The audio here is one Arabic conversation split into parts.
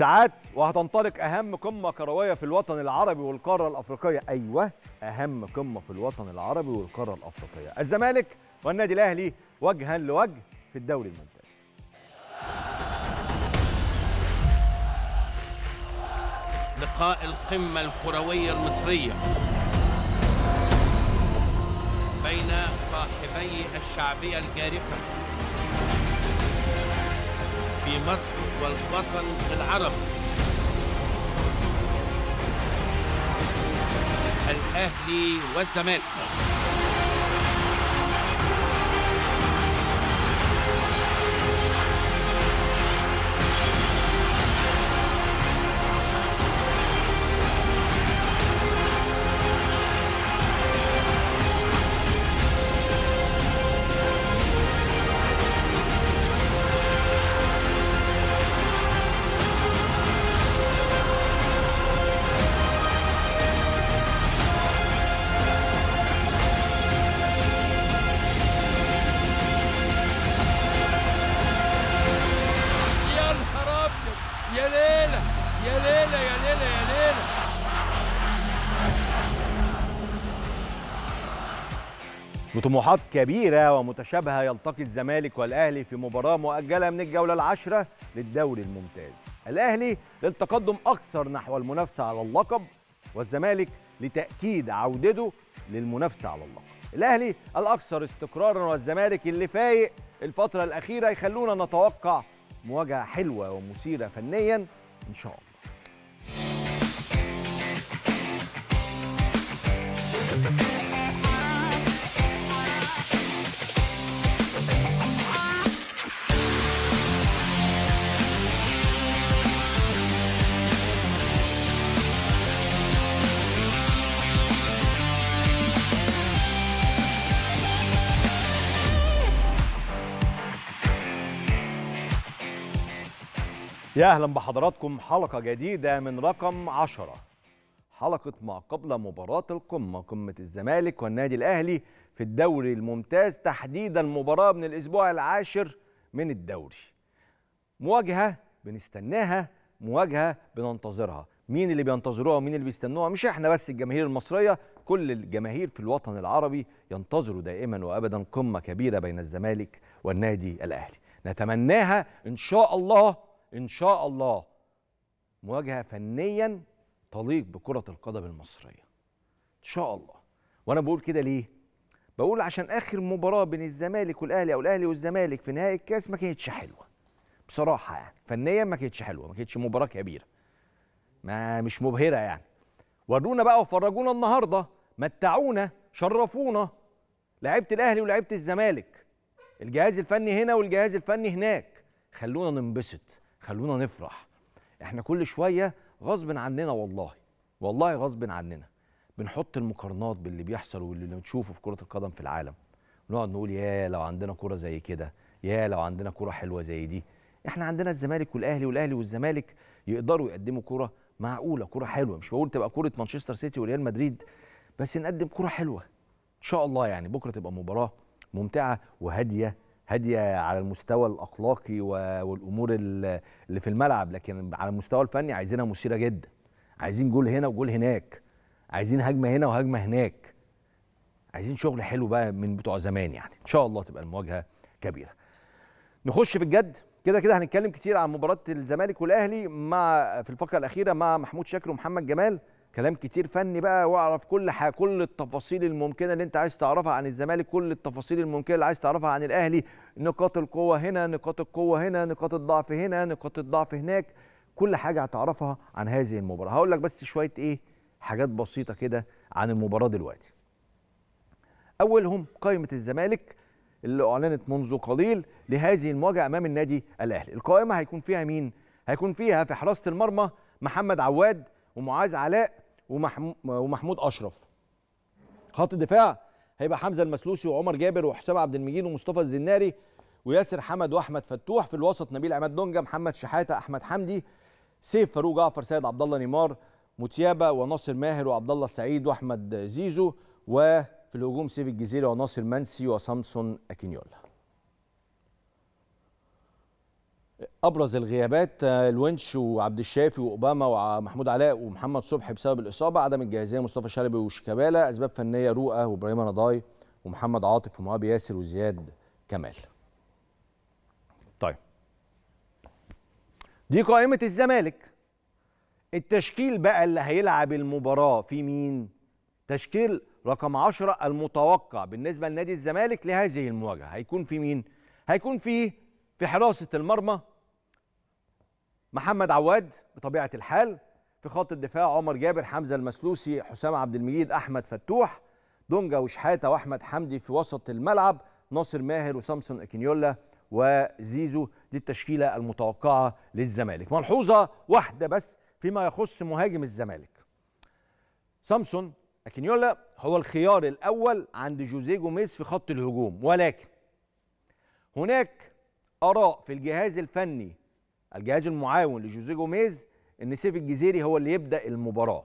ساعات وهتنطلق اهم قمه كرويه في الوطن العربي والقاره الافريقيه ايوه اهم قمه في الوطن العربي والقاره الافريقيه الزمالك والنادي الاهلي وجها لوجه في الدوري الممتاز لقاء القمة الكروية المصرية بين صاحبي الشعبية الجارفة في مصر والوطن العربي الأهلي والزمالك طموحات كبيرة ومتشابهة يلتقي الزمالك والأهلي في مباراة مؤجلة من الجولة العشرة للدوري الممتاز الأهلي للتقدم أكثر نحو المنافسة على اللقب والزمالك لتأكيد عودته للمنافسة على اللقب الأهلي الأكثر استقرارا والزمالك اللي فايق الفترة الأخيرة يخلونا نتوقع مواجهة حلوة ومثيرة فنيا إن شاء الله يا أهلا بحضراتكم حلقة جديدة من رقم عشرة حلقة ما قبل مباراة القمة قمة الزمالك والنادي الأهلي في الدوري الممتاز تحديدا مباراة من الأسبوع العاشر من الدوري مواجهة بنستناها مواجهة بننتظرها مين اللي بينتظروها ومين اللي بيستنوها مش احنا بس الجماهير المصرية كل الجماهير في الوطن العربي ينتظروا دائما وأبدا قمة كبيرة بين الزمالك والنادي الأهلي نتمناها إن شاء الله ان شاء الله مواجهه فنيا تليق بكره القدم المصريه ان شاء الله وانا بقول كده ليه بقول عشان اخر مباراه بين الزمالك والاهلي او الاهلي والزمالك في نهائي الكاس ما كانتش حلوه بصراحه يعني فنيا ما كانتش حلوه ما كانتش مباراه كبيره ما مش مبهره يعني ورونا بقى وفرجونا النهارده متعونا شرفونا لعيبه الاهلي ولعيبه الزمالك الجهاز الفني هنا والجهاز الفني هناك خلونا ننبسط خلونا نفرح احنا كل شويه غصب عننا والله والله غصب عننا بنحط المقارنات باللي بيحصل واللي بنشوفه في كره القدم في العالم ونقعد نقول يا لو عندنا كره زي كده يا لو عندنا كره حلوه زي دي احنا عندنا الزمالك والاهلي والاهلي والزمالك يقدروا يقدموا كره معقوله كره حلوه مش بقول تبقى كره مانشستر سيتي وريال مدريد بس نقدم كره حلوه ان شاء الله يعني بكره تبقى مباراه ممتعه وهاديه هاديه على المستوى الاخلاقي والامور اللي في الملعب لكن على المستوى الفني عايزينها مثيره جدا عايزين جول هنا وجول هناك عايزين هجمه هنا وهجمه هناك عايزين شغل حلو بقى من بتوع زمان يعني ان شاء الله تبقى المواجهه كبيره نخش في الجد كده كده هنتكلم كتير عن مباراه الزمالك والاهلي مع في الفقره الاخيره مع محمود شاكر ومحمد جمال كلام كتير فني بقى واعرف كل حاجه كل التفاصيل الممكنه اللي انت عايز تعرفها عن الزمالك كل التفاصيل الممكنه اللي عايز تعرفها عن الاهلي نقاط القوه هنا نقاط القوه هنا نقاط الضعف هنا نقاط الضعف هناك كل حاجه هتعرفها عن هذه المباراه هقول لك بس شويه ايه حاجات بسيطه كده عن المباراه دلوقتي اولهم قائمه الزمالك اللي اعلنت منذ قليل لهذه المواجهه امام النادي الاهلي القائمه هيكون فيها مين هيكون فيها في حراسه المرمى محمد عواد ومعاذ علاء ومحمود اشرف خط الدفاع هيبقى حمزه المسلوسي وعمر جابر وحسام عبد المجيد ومصطفى الزناري وياسر حمد واحمد فتوح في الوسط نبيل عماد دونجا محمد شحاته احمد حمدي سيف فاروق جعفر سيد عبد الله نيمار متيابه وناصر ماهر وعبد الله سعيد واحمد زيزو وفي الهجوم سيف الجزيره وناصر منسي وسامسون اكينيولا ابرز الغيابات آه، الونش وعبد الشافي واوباما ومحمود علاء ومحمد صبحي بسبب الاصابه عدم الجاهزيه مصطفى شلبي وشيكابالا اسباب فنيه رؤى وابراهيم رضاي ومحمد عاطف ومهاب ياسر وزياد كمال طيب دي قائمه الزمالك التشكيل بقى اللي هيلعب المباراه في مين تشكيل رقم 10 المتوقع بالنسبه لنادي الزمالك لهذه المواجهه هيكون في مين هيكون في في حراسة المرمى محمد عواد بطبيعه الحال في خط الدفاع عمر جابر حمزه المسلوسي حسام عبد المجيد احمد فتوح دونجا وشحاته واحمد حمدي في وسط الملعب ناصر ماهر وسامسون اكينيولا وزيزو دي التشكيله المتوقعه للزمالك ملحوظه واحده بس فيما يخص مهاجم الزمالك سامسون اكينيولا هو الخيار الاول عند جوزيه جوميز في خط الهجوم ولكن هناك اراء في الجهاز الفني الجهاز المعاون لجوزيه جوميز ان سيف الجزيري هو اللي يبدا المباراه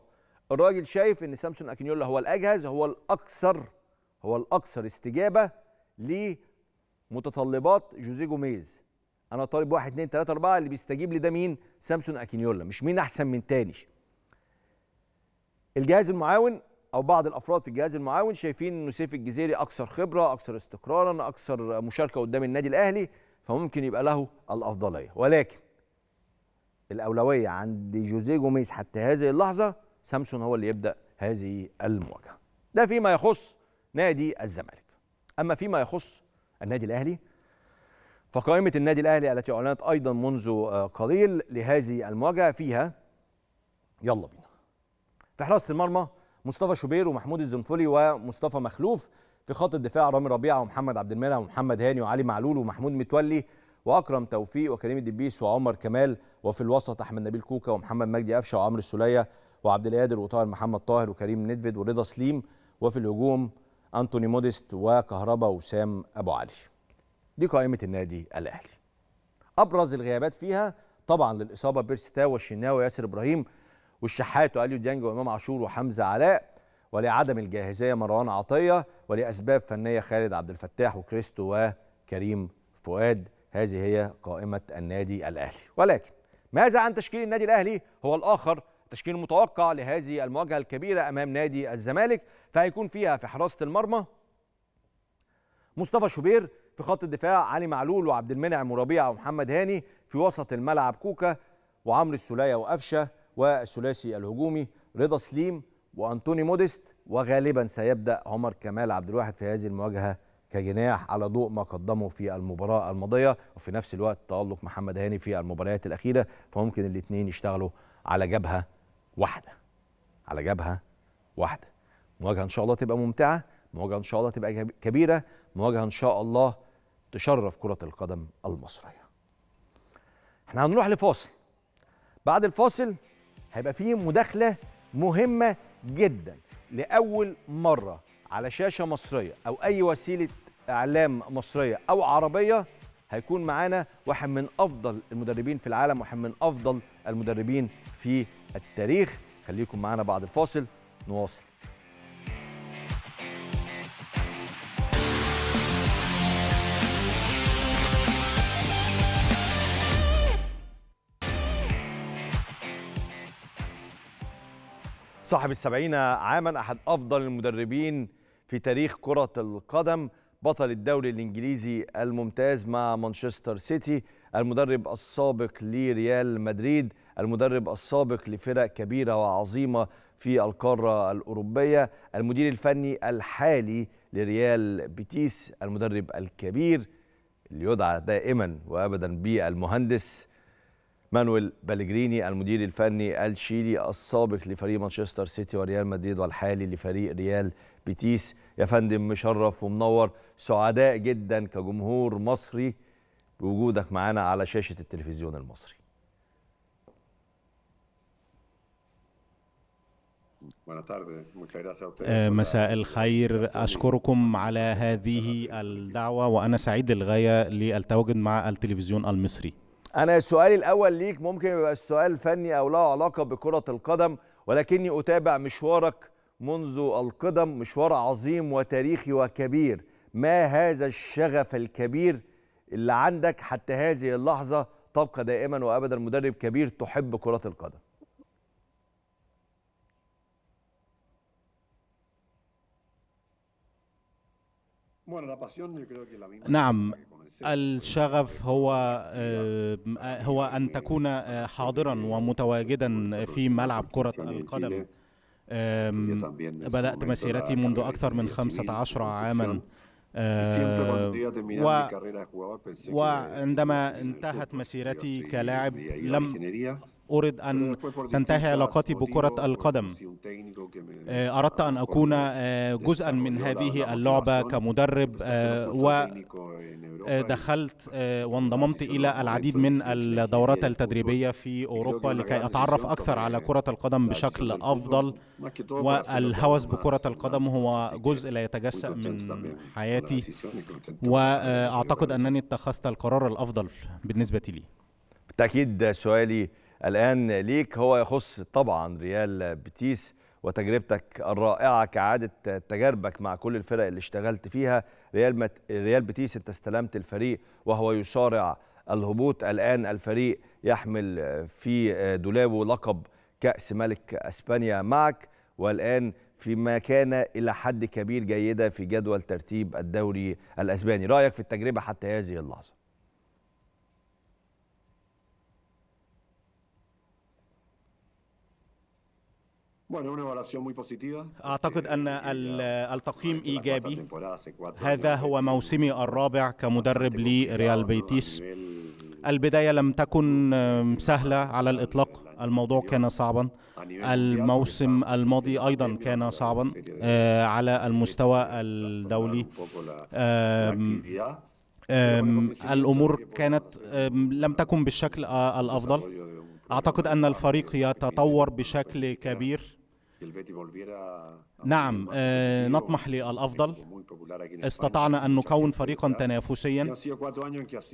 الراجل شايف ان سامسون اكينيولا هو الاجهز هو الاكثر هو الاكثر استجابه لمتطلبات جوزيه جوميز انا طالب 1 2 3 4 اللي بيستجيب لده مين سامسون اكينيولا مش مين احسن من تاني الجهاز المعاون او بعض الافراد في الجهاز المعاون شايفين ان سيف الجزيري اكثر خبره اكثر استقرارا اكثر مشاركه قدام النادي الاهلي فممكن يبقى له الافضليه ولكن الاولويه عند جوزيه جوميز حتى هذه اللحظه سامسون هو اللي يبدا هذه المواجهه ده فيما يخص نادي الزمالك اما فيما يخص النادي الاهلي فقائمه النادي الاهلي التي اعلنت ايضا منذ آه، قليل لهذه المواجهه فيها يلا بينا في حراسه المرمى مصطفى شوبير ومحمود الزنفولي ومصطفى مخلوف في خط الدفاع رامي ربيعه ومحمد عبد المنعم ومحمد هاني وعلي معلول ومحمود متولي واكرم توفيق وكريم الدبيس وعمر كمال وفي الوسط احمد نبيل كوكا ومحمد مجدي قفشه وعمرو السوليه وعبد القادر وطاهر محمد طاهر وكريم ندفد ورضا سليم وفي الهجوم انتوني موديست وكهربا وسام ابو علي دي قائمه النادي الاهلي ابرز الغيابات فيها طبعا للاصابه بيرستا والشناوي وياسر ابراهيم والشحات واليو ديانج وامام عاشور وحمزه علاء ولعدم الجاهزيه مروان عطيه ولاسباب فنيه خالد عبد الفتاح وكريستو وكريم فؤاد هذه هي قائمة النادي الأهلي ولكن ماذا عن تشكيل النادي الأهلي هو الآخر تشكيل متوقع لهذه المواجهة الكبيرة أمام نادي الزمالك فهيكون فيها في حراسة المرمى مصطفى شوبير في خط الدفاع علي معلول وعبد المنعم وربيع ومحمد هاني في وسط الملعب كوكا وعمرو السولية وقفشة والثلاثي الهجومي رضا سليم وأنتوني موديست وغالبا سيبدأ عمر كمال عبد الواحد في هذه المواجهة كجناح على ضوء ما قدمه في المباراه الماضيه وفي نفس الوقت تالق محمد هاني في المباريات الاخيره فممكن الاثنين يشتغلوا على جبهه واحده على جبهه واحده مواجهه ان شاء الله تبقى ممتعه مواجهه ان شاء الله تبقى كبيره مواجهه ان شاء الله تشرف كره القدم المصريه احنا هنروح لفاصل بعد الفاصل هيبقى فيه مداخله مهمه جدا لاول مره على شاشه مصريه او اي وسيله اعلام مصريه او عربيه هيكون معانا واحد من افضل المدربين في العالم واحد من افضل المدربين في التاريخ خليكم معانا بعد الفاصل نواصل صاحب السبعين عاما أحد أفضل المدربين في تاريخ كرة القدم بطل الدوري الانجليزي الممتاز مع مانشستر سيتي المدرب السابق لريال مدريد المدرب السابق لفرق كبيره وعظيمه في القاره الاوروبيه المدير الفني الحالي لريال بيتيس المدرب الكبير اللي يدعى دائما وابدا بالمهندس مانويل بالجريني المدير الفني الشيلي السابق لفريق مانشستر سيتي وريال مدريد والحالي لفريق ريال بيتيس يا فندم مشرف ومنور سعداء جدا كجمهور مصري بوجودك معانا على شاشه التلفزيون المصري آه، مساء الخير أشكركم على هذه الدعوة وأنا سعيد للغاية للتواجد مع التلفزيون المصري أنا سؤالي الأول ليك ممكن يبقى السؤال فني أو له علاقة بكرة القدم ولكني أتابع مشوارك منذ القدم مشوار عظيم وتاريخي وكبير ما هذا الشغف الكبير اللي عندك حتى هذه اللحظة تبقى دائما وأبدا مدرب كبير تحب كرة القدم نعم الشغف هو آه، هو ان تكون آه، حاضرا ومتواجدا في ملعب كره القدم بدأت مسيرتي منذ أكثر من 15 عاماً و... وعندما انتهت مسيرتي كلاعب لم أريد أن mm, تنتهي علاقتي بكرة القدم آه، أردت أن أكون آه، جزءا من هذه اللعبة كمدرب آه، ودخلت وانضممت إلى العديد من الدورات التدريبية في أوروبا لكي أتعرف أكثر على كرة القدم بشكل أفضل والهوس بكرة القدم هو جزء لا يتجسأ من حياتي وأعتقد أنني اتخذت القرار الأفضل بالنسبة لي بالتأكيد سؤالي الآن ليك هو يخص طبعا ريال بيتيس وتجربتك الرائعة كعادة تجاربك مع كل الفرق اللي اشتغلت فيها ريال, مت... ريال بيتيس انت استلمت الفريق وهو يصارع الهبوط الآن الفريق يحمل في دولابه لقب كأس ملك أسبانيا معك والآن في مكانة إلى حد كبير جيدة في جدول ترتيب الدوري الأسباني رأيك في التجربة حتى هذه اللحظة أعتقد eh, أن التقييم إيجابي هذا هو موسمي الرابع كمدرب لريال بيتيس البداية لم تكن سهلة على الإطلاق الموضوع كان صعبا الموسم الماضي أيضا كان صعبا آه، على المستوى الدولي الأمور كانت لم تكن بالشكل آه، الأفضل أعتقد أن الفريق يتطور بشكل كبير نعم نطمح للأفضل استطعنا أن نكون فريقا تنافسيا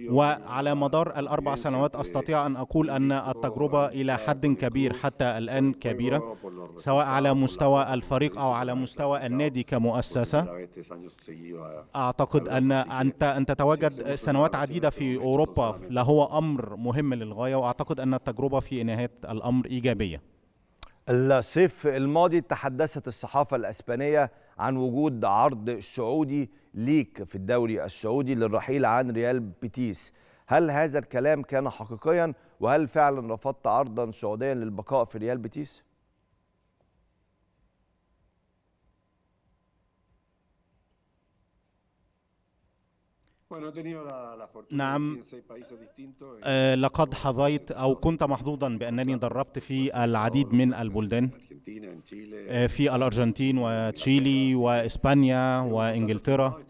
وعلى مدار الأربع سنوات أستطيع أن أقول أن التجربة إلى حد كبير حتى الآن كبيرة سواء على مستوى الفريق أو على مستوى النادي كمؤسسة أعتقد أن أنت أن تتواجد سنوات عديدة في أوروبا لهو أمر مهم للغاية وأعتقد أن التجربة في نهاية الأمر إيجابية الصيف الماضي تحدثت الصحافة الأسبانية عن وجود عرض سعودي ليك في الدوري السعودي للرحيل عن ريال بيتيس هل هذا الكلام كان حقيقيا وهل فعلا رفضت عرضا سعوديا للبقاء في ريال بيتيس؟ نعم لقد حظيت أو كنت محظوظا بأنني دربت في العديد من البلدان في الأرجنتين وتشيلي وإسبانيا وإنجلترا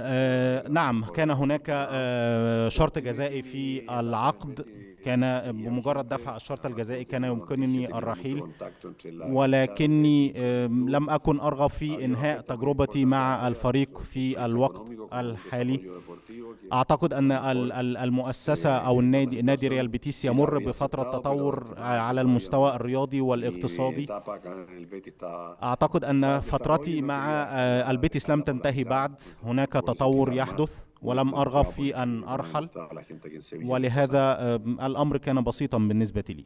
آه، نعم كان هناك آه، شرط جزائي في العقد كان بمجرد دفع الشرط الجزائي كان يمكنني الرحيل ولكني آه، لم أكن أرغب في أيوة، إنهاء تجربتي مع الفريق في الوقت الحالي أعتقد أن المؤسسة أو النادي نادي ريال بيتيس يمر بفترة تطور على المستوى الرياضي والاقتصادي أعتقد أن فترتي مع البيتيس لم تنتهي بعد هناك تطور يحدث ولم أرغب في أن أرحل ولهذا الأمر كان بسيطا بالنسبة لي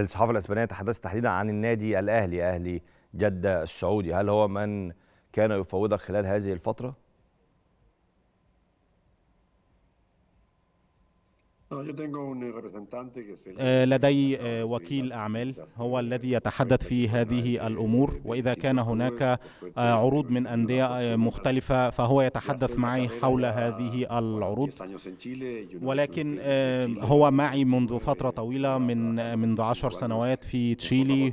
الصحافة الإسبانية تحدثت تحديدا عن النادي الأهلي أهلي جدة السعودي هل هو من كان يفوضك خلال هذه الفترة؟ Eh, eh, لدي eh, وكيل أعمال هو الذي يتحدث في هذه الأمور وإذا كان هناك آه، عروض من أندية آه، مختلفة فهو يتحدث معي حول هذه العروض ولكن آه، هو معي منذ فترة طويلة من منذ عشر سنوات في تشيلي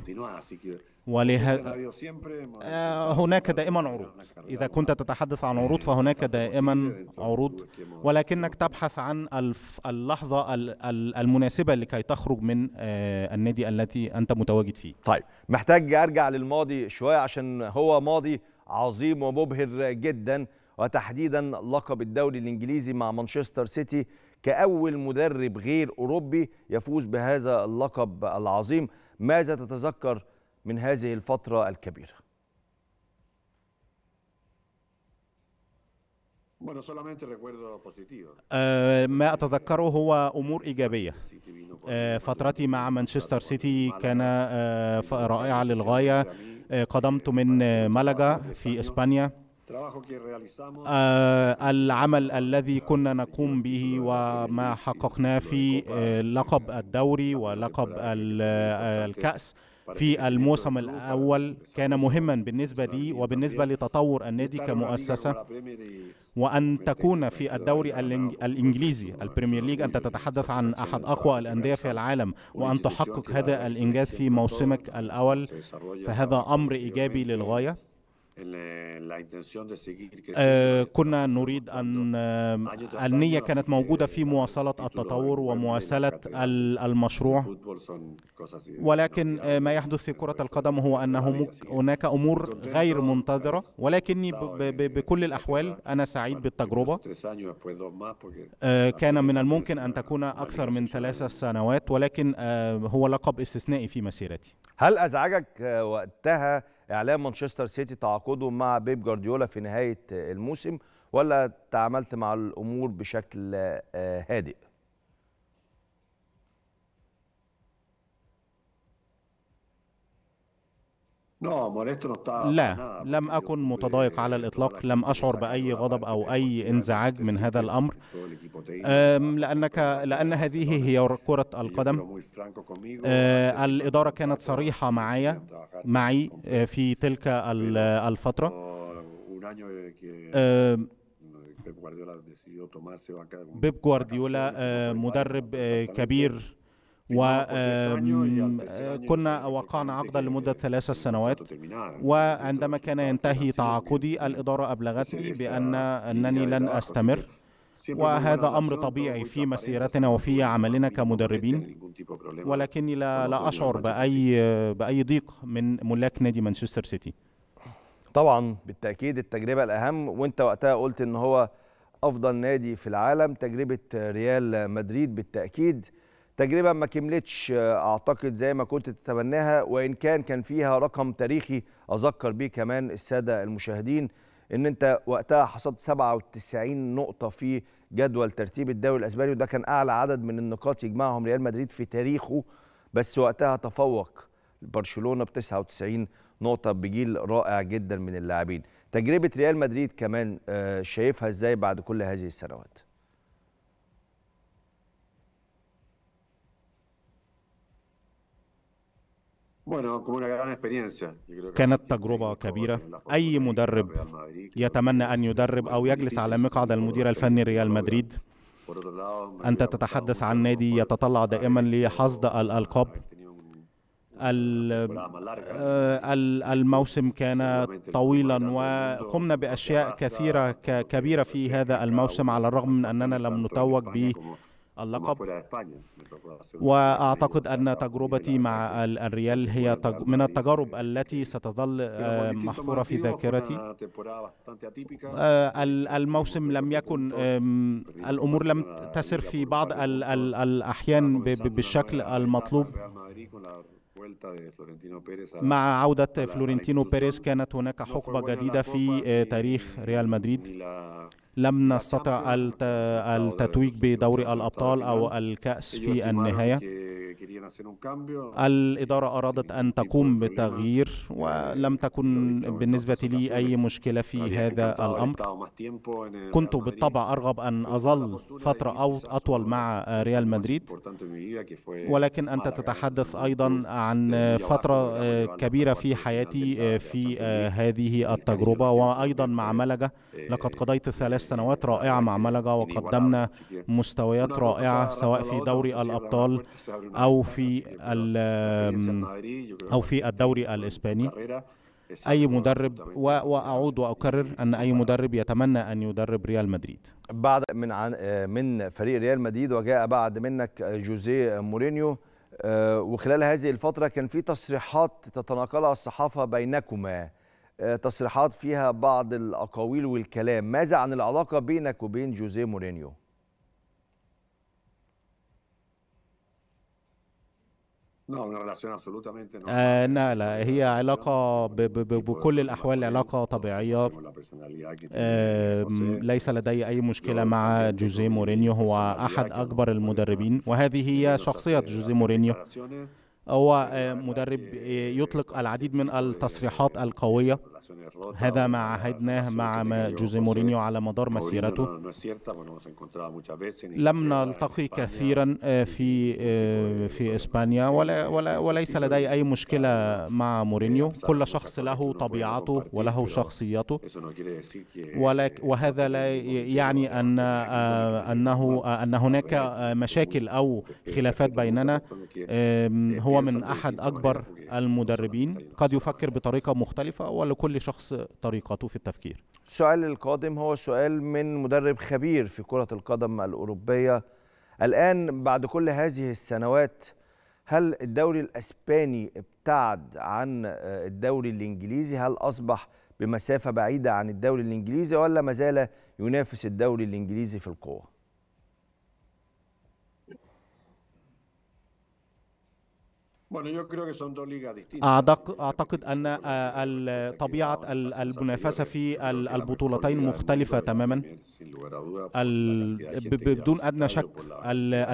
وله... آه، هناك دائما عروض إذا كنت تتحدث عن عروض إيه، فهناك دائما عروض ولكنك تبحث عن اللحظة المناسبة لكي تخرج من آه، النادي التي أنت متواجد فيه طيب محتاج أرجع للماضي شوية عشان هو ماضي عظيم ومبهر جدا وتحديدا لقب الدوري الإنجليزي مع مانشستر سيتي كأول مدرب غير أوروبي يفوز بهذا اللقب العظيم ماذا تتذكر من هذه الفترة الكبيرة آه، ما أتذكره هو أمور إيجابية آه، فترتي مع مانشستر سيتي كان آه، رائعة للغاية قدمت من ملقا في إسبانيا العمل الذي كنا نقوم به وما حققناه في لقب الدوري ولقب الكأس في الموسم الأول كان مهما بالنسبة لي وبالنسبة لتطور النادي كمؤسسة وأن تكون في الدوري الإنجليزي البريمير ليج أنت تتحدث عن أحد أقوى الأندية في العالم وأن تحقق هذا الإنجاز في موسمك الأول فهذا أمر إيجابي للغاية Eh, eh, كنا نريد أن النية كانت موجودة في مواصلة التطور ومواصلة المشروع ولكن آه، ما يحدث في كرة القدم هو أن هناك أمور غير منتظرة ولكني بكل الأحوال أنا سعيد بالتجربة آه، كان من الممكن أن تكون أكثر من ثلاث سنوات ولكن آه، هو لقب استثنائي في مسيرتي هل أزعجك وقتها اعلان مانشستر سيتي تعاقده مع بيب جوارديولا في نهايه الموسم ولا تعاملت مع الامور بشكل آه، هادئ؟ لا لم أكن متضايق على الإطلاق لم أشعر بأي غضب أو أي انزعاج من هذا الأمر لأنك لأن هذه هي كرة القدم الإدارة كانت صريحة معي معي في تلك الفترة بيب جوارديولا مدرب كبير وكنا آه، وقعنا عقدا لمدة ثلاثة سنوات وعندما كان ينتهي يعني. تعاقدي الإدارة أبلغتني بأن أنني لن أستمر وهذا أمر طبيعي في مسيرتنا وفي عملنا كمدربين ولكني لا, لا أشعر بأي, بأي ضيق من ملاك نادي مانشستر سيتي طبعا بالتأكيد التجربة الأهم وانت وقتها قلت ان هو أفضل نادي في العالم تجربة ريال مدريد بالتأكيد تجربه ما كملتش اعتقد زي ما كنت تتمناها وان كان كان فيها رقم تاريخي اذكر بيه كمان الساده المشاهدين ان انت وقتها حصدت 97 نقطه في جدول ترتيب الدوري الاسباني وده كان اعلى عدد من النقاط يجمعهم ريال مدريد في تاريخه بس وقتها تفوق برشلونه ب 99 نقطه بجيل رائع جدا من اللاعبين تجربه ريال مدريد كمان آه، شايفها ازاي بعد كل هذه السنوات كانت تجربة كبيرة أي مدرب يتمنى أن يدرب أو يجلس على مقعد المدير الفني ريال مدريد أنت تتحدث عن نادي يتطلع دائما لحصد الألقاب آه، الموسم كان طويلا وقمنا بأشياء كثيرة كبيرة في هذا الموسم على الرغم من أننا لم نتوج اللقب وأعتقد أيوة، أن تجربتي مع الريال هي أيوة، من أيوة، التجارب التي ستظل آه، محفورة في ذاكرتي آه، الموسم لم يكن الأمور لم آه، تسر في بعض الأحيان بالشكل المطلوب مع عودة فلورنتينو بيريز كانت هناك حقبة جديدة في تاريخ ريال مدريد لم نستطع التتويج بدوري الأبطال أو الكأس في النهاية الإدارة أرادت أن تقوم بتغيير ولم تكن بالنسبة لي أي مشكلة في هذا الأمر كنت بالطبع أرغب أن أظل فترة أو أطول مع ريال مدريد ولكن أنت تتحدث أيضا عن فترة آه، كبيرة في حياتي آه، في آه، هذه التجربة وأيضا مع ملجة لقد قضيت ثلاث سنوات رائعة مع ملقا وقدمنا مستويات رائعة سواء في دوري الأبطال أو في أو في الدوري الإسباني أي مدرب وأعود وأكرر أن أي مدرب يتمنى أن يدرب ريال مدريد بعد من عن من فريق ريال مدريد وجاء بعد منك جوزيه مورينيو آه، وخلال هذه الفترة كان في تصريحات تتناقلها الصحافة بينكما تصريحات فيها بعض الاقاويل والكلام ماذا عن العلاقه بينك وبين جوزيه مورينيو لا لا هي علاقة بكل الأحوال علاقة طبيعية ليس لدي أي مشكلة مع جوزي مورينيو هو أحد أكبر المدربين وهذه هي شخصية جوزي مورينيو هو آه، أيوة، مدرب يعني آه، يطلق العديد من التصريحات القويه هذا ما عهدناه مع جوزي مورينيو على مدار مسيرته لم نلتقي كثيرا آه، في آه، في اسبانيا ولا, ولا وليس لدي اي مشكله مع مورينيو كل شخص له طبيعته وله شخصيته وهذا لا يعني ان آه، انه ان هناك مشاكل او خلافات بيننا هو من احد اكبر المدربين قد يفكر بطريقه مختلفه ولكل شخص طريقته في التفكير السؤال القادم هو سؤال من مدرب خبير في كرة القدم الأوروبية الآن بعد كل هذه السنوات هل الدوري الأسباني ابتعد عن آه، الدوري الإنجليزي هل أصبح بمسافة بعيدة عن الدوري الإنجليزي ولا ما زال ينافس الدوري الإنجليزي في القوة؟ أعتقد أن آه، طبيعة المنافسة في البطولتين مختلفة تماما بدون أدنى شك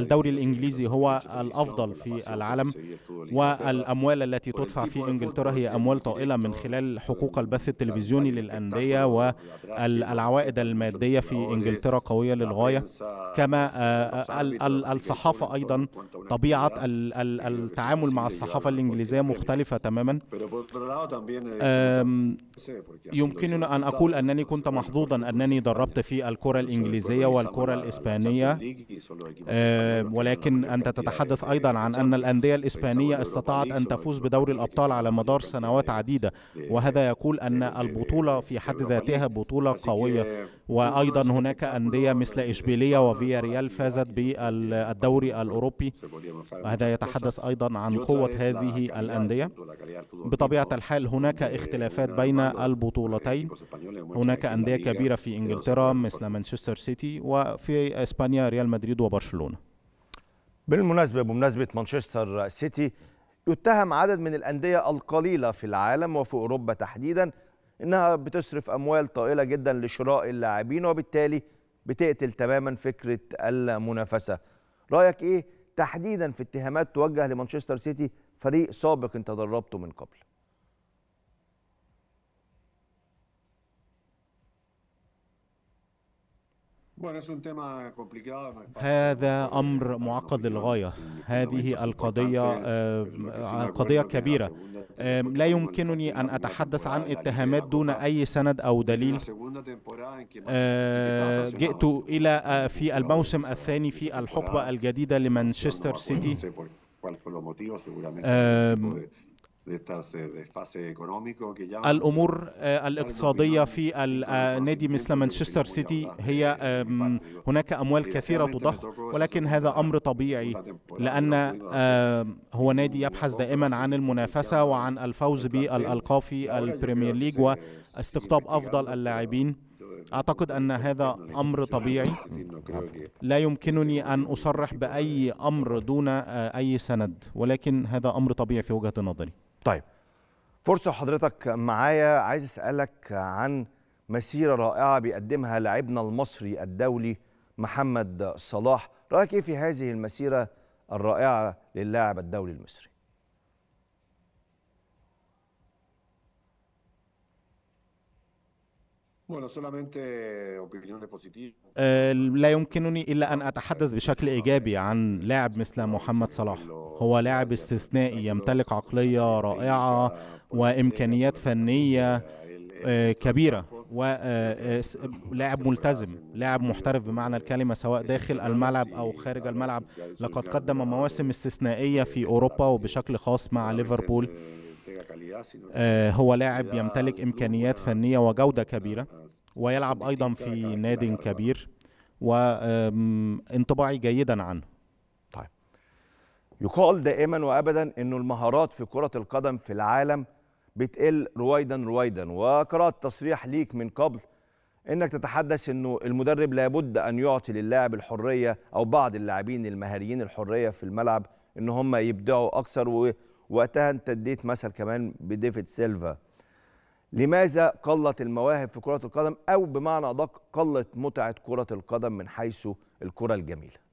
الدوري الإنجليزي هو الأفضل في العالم والأموال التي تدفع في إنجلترا هي أموال طائلة من خلال حقوق البث التلفزيوني للأندية والعوائد المادية في إنجلترا قوية للغاية كما آه، الصحافة أيضا طبيعة التعامل مع مع الصحافة الإنجليزية مختلفة تماما يمكننا أن أقول أنني كنت محظوظا أنني دربت في الكرة الإنجليزية والكرة الإسبانية ولكن أنت تتحدث أيضا عن أن الأندية الإسبانية استطاعت أن تفوز بدوري الأبطال على مدار سنوات عديدة وهذا يقول أن البطولة في حد ذاتها بطولة قوية وأيضا هناك أندية مثل إشبيلية وفياريال فازت بالدوري الأوروبي وهذا يتحدث أيضا عن قوة قوة هذه الأندية بطبيعة الحال هناك اختلافات بين البطولتين هناك أندية كبيرة في إنجلترا مثل مانشستر سيتي وفي إسبانيا ريال مدريد وبرشلونة بالمناسبة بمناسبة مانشستر سيتي يتهم عدد من الأندية القليلة في العالم وفي أوروبا تحديدا إنها بتصرف أموال طائلة جدا لشراء اللاعبين وبالتالي بتقتل تماما فكرة المنافسة رأيك إيه تحديدا في اتهامات توجه لمانشستر سيتي فريق سابق انت دربته من قبل هذا أمر معقد للغاية هذه القضية آه، آه، قضية كبيرة آه، لا يمكنني أن أتحدث عن اتهامات دون أي سند أو دليل جئت إلى في الموسم الثاني في الحقبة الجديدة لمانشستر سيتي الامور الاقتصاديه في النادي مثل مانشستر سيتي هي هناك اموال كثيره تضخ ولكن هذا امر طبيعي لان آه، هو نادي يبحث دائما عن المنافسه وعن الفوز بالالقاب في البريمير ليج واستقطاب افضل اللاعبين أعتقد أن هذا أمر طبيعي لا يمكنني أن أصرح بأي أمر دون آه، أي سند ولكن هذا أمر طبيعي في وجهة نظري طيب فرصه حضرتك معايا عايز اسالك عن مسيره رائعه بيقدمها لاعبنا المصري الدولي محمد صلاح رايك ايه في هذه المسيره الرائعه للاعب الدولي المصري Eh, آه، لا يمكنني إلا أن أتحدث بشكل إيجابي عن لاعب مثل محمد صلاح هو لاعب استثنائي يمتلك عقلية رائعة وإمكانيات فنية آه، كبيرة ولاعب آه، ملتزم لاعب محترف بمعنى الكلمة سواء داخل الملعب أو خارج الملعب لقد قدم مواسم استثنائية في أوروبا وبشكل خاص مع ليفربول آه، هو لاعب يمتلك إمكانيات فنية وجودة كبيرة آه، آه، ويلعب أيضا في ناد كبير وانطباعي جيدا عنه طيب يقال دائما وأبدا أنه المهارات في كرة القدم في العالم بتقل رويدا رويدا وقرأت تصريح ليك من قبل انك تتحدث انه المدرب لابد ان يعطي للاعب الحريه او بعض اللاعبين المهاريين الحريه في الملعب ان هم يبدعوا اكثر وقتها انت اديت مثل كمان بديفيد سيلفا لماذا قلت المواهب في كرة القدم أو بمعنى أدق قلت متعة كرة القدم من حيث الكرة الجميلة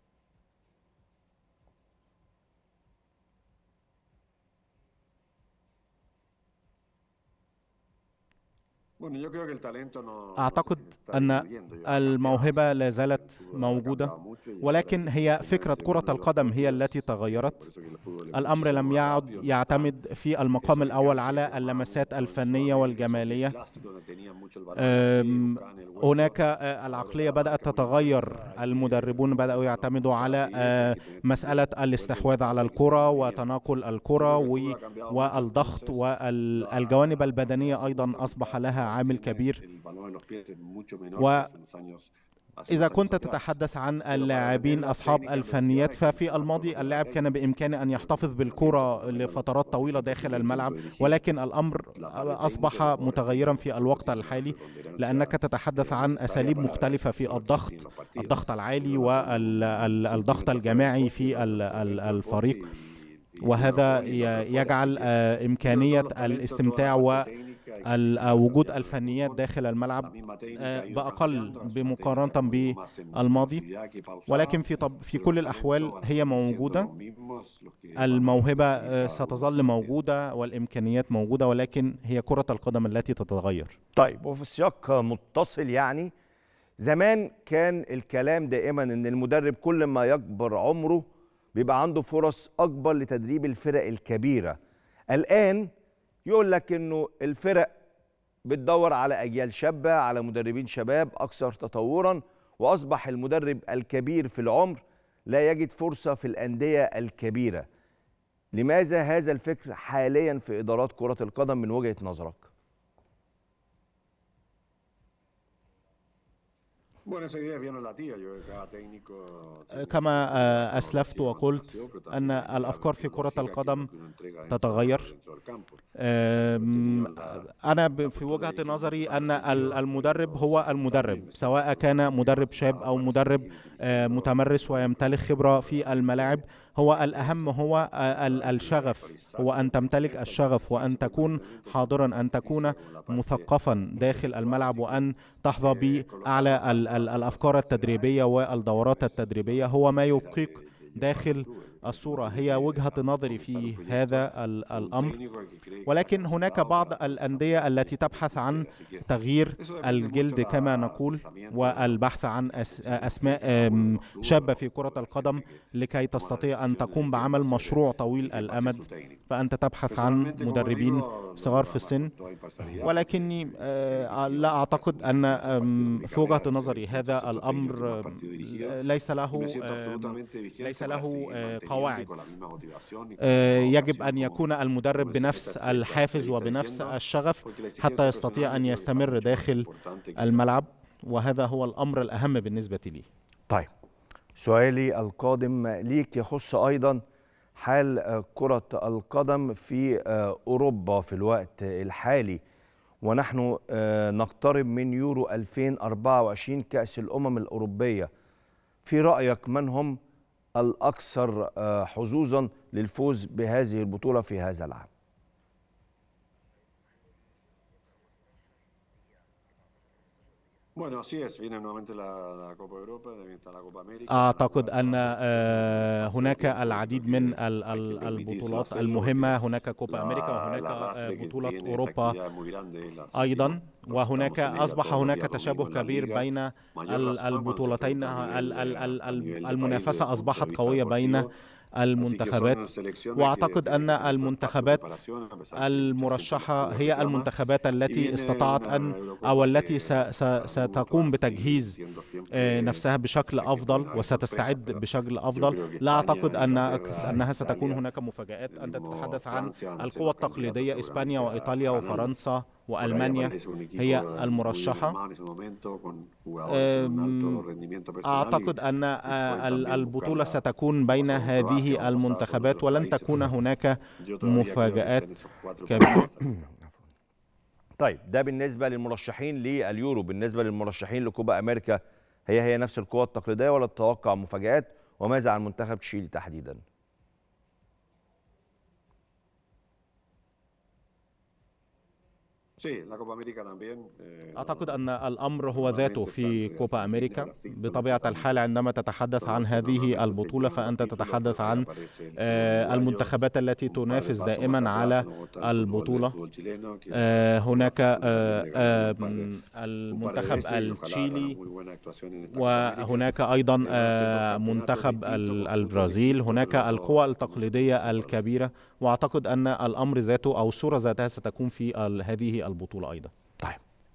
أعتقد أن الموهبة لا زالت موجودة ولكن هي فكرة كرة القدم هي التي تغيرت الأمر لم يعد يعتمد في المقام الأول على اللمسات الفنية والجمالية هناك آه، العقلية بدأت تتغير المدربون بدأوا يعتمدوا على آه، مسألة الاستحواذ على الكرة وتناقل الكرة والضغط والجوانب البدنية أيضا أصبح لها عامل كبير و إذا كنت تتحدث عن اللاعبين أصحاب الفنيات ففي الماضي اللاعب كان بإمكانه أن يحتفظ بالكرة لفترات طويلة داخل الملعب ولكن الأمر أصبح متغيرا في الوقت الحالي لأنك تتحدث عن أساليب مختلفة في الضغط الضغط العالي والضغط الجماعي في الفريق وهذا يجعل إمكانية الاستمتاع و آه، وجود يعني الفنيات داخل الملعب آه، بأقل بمقارنة بالماضي ولكن في طب في كل الأحوال هي موجودة الموهبة آه، ستظل موجودة والإمكانيات موجودة ولكن هي كرة القدم التي تتغير طيب وفي سياق متصل يعني زمان كان الكلام دائما ان المدرب كل ما يكبر عمره بيبقى عنده فرص اكبر لتدريب الفرق الكبيره الان يقول لك انه الفرق بتدور على اجيال شابه على مدربين شباب اكثر تطورا واصبح المدرب الكبير في العمر لا يجد فرصه في الانديه الكبيره لماذا هذا الفكر حاليا في ادارات كره القدم من وجهه نظرك Eh, كما آه، أسلفت وقلت أن الأفكار في كرة القدم تتغير آه، آه، أنا في وجهة نظري أن المدرب هو المدرب سواء كان مدرب شاب أو مدرب آه، متمرس ويمتلك خبرة في الملاعب هو الأهم هو آه، الشغف هو أن تمتلك الشغف وأن تكون حاضرا أن تكون مثقفا داخل الملعب وأن تحظى بأعلى الأفكار التدريبية والدورات التدريبية هو ما يبقيك داخل الصورة هي وجهة نظري في هذا الأمر ولكن هناك بعض الأندية التي تبحث عن تغيير الجلد كما نقول والبحث عن أسماء شابة في كرة القدم لكي تستطيع أن تقوم بعمل مشروع طويل الأمد فأنت تبحث عن مدربين صغار في السن ولكني آه، لا أعتقد أن في وجهة نظري هذا الأمر ليس له ليس له آه، القواعد آه، يجب أن يكون المدرب بنفس الحافز وبنفس الشغف حتى يستطيع أن يستمر داخل الملعب وهذا هو الأمر الأهم بالنسبة لي طيب سؤالي القادم ليك يخص أيضا حال آه، كرة القدم في آه، أوروبا في الوقت الحالي ونحن نقترب من يورو 2024 كأس الأمم الأوروبية في رأيك من هم الأكثر آه، حظوظا للفوز بهذه البطولة في هذا العام Bueno, así es, viene nuevamente la, la Copa Europa, la Copa América. أعتقد أن هناك العديد من البطولات المهمة هناك كوبا أمريكا وهناك بطولة أوروبا أيضا وهناك أصبح هناك تشابه كبير بين البطولتين المنافسة أصبحت قوية بين المنتخبات واعتقد ان المنتخبات المرشحه هي المنتخبات التي استطاعت ان او التي ستقوم بتجهيز آه، نفسها بشكل افضل وستستعد بشكل افضل لا اعتقد ان انها ستكون هناك مفاجات انت تتحدث عن القوى التقليديه اسبانيا وايطاليا وفرنسا والمانيا هي المرشحه اعتقد ان آه، البطوله ستكون بين هذه المنتخبات ولن تكون هناك مفاجات كبيره طيب ده بالنسبه للمرشحين لليورو بالنسبه للمرشحين لكوبا امريكا هي هي نفس القوة التقليديه ولا تتوقع مفاجات وماذا عن منتخب تشيلي تحديدا Eh, أعتقد أن الأمر هو ذاته في كوبا أمريكا بطبيعة الحال عندما تتحدث عن هذه البطولة فأنت تتحدث عن آه، المنتخبات التي تنافس دائما على البطولة آه، هناك آه، المنتخب التشيلي وهناك أيضا منتخب البرازيل هناك القوى التقليدية الكبيرة واعتقد ان الامر ذاته او الصوره ذاتها ستكون في هذه البطوله ايضا طيب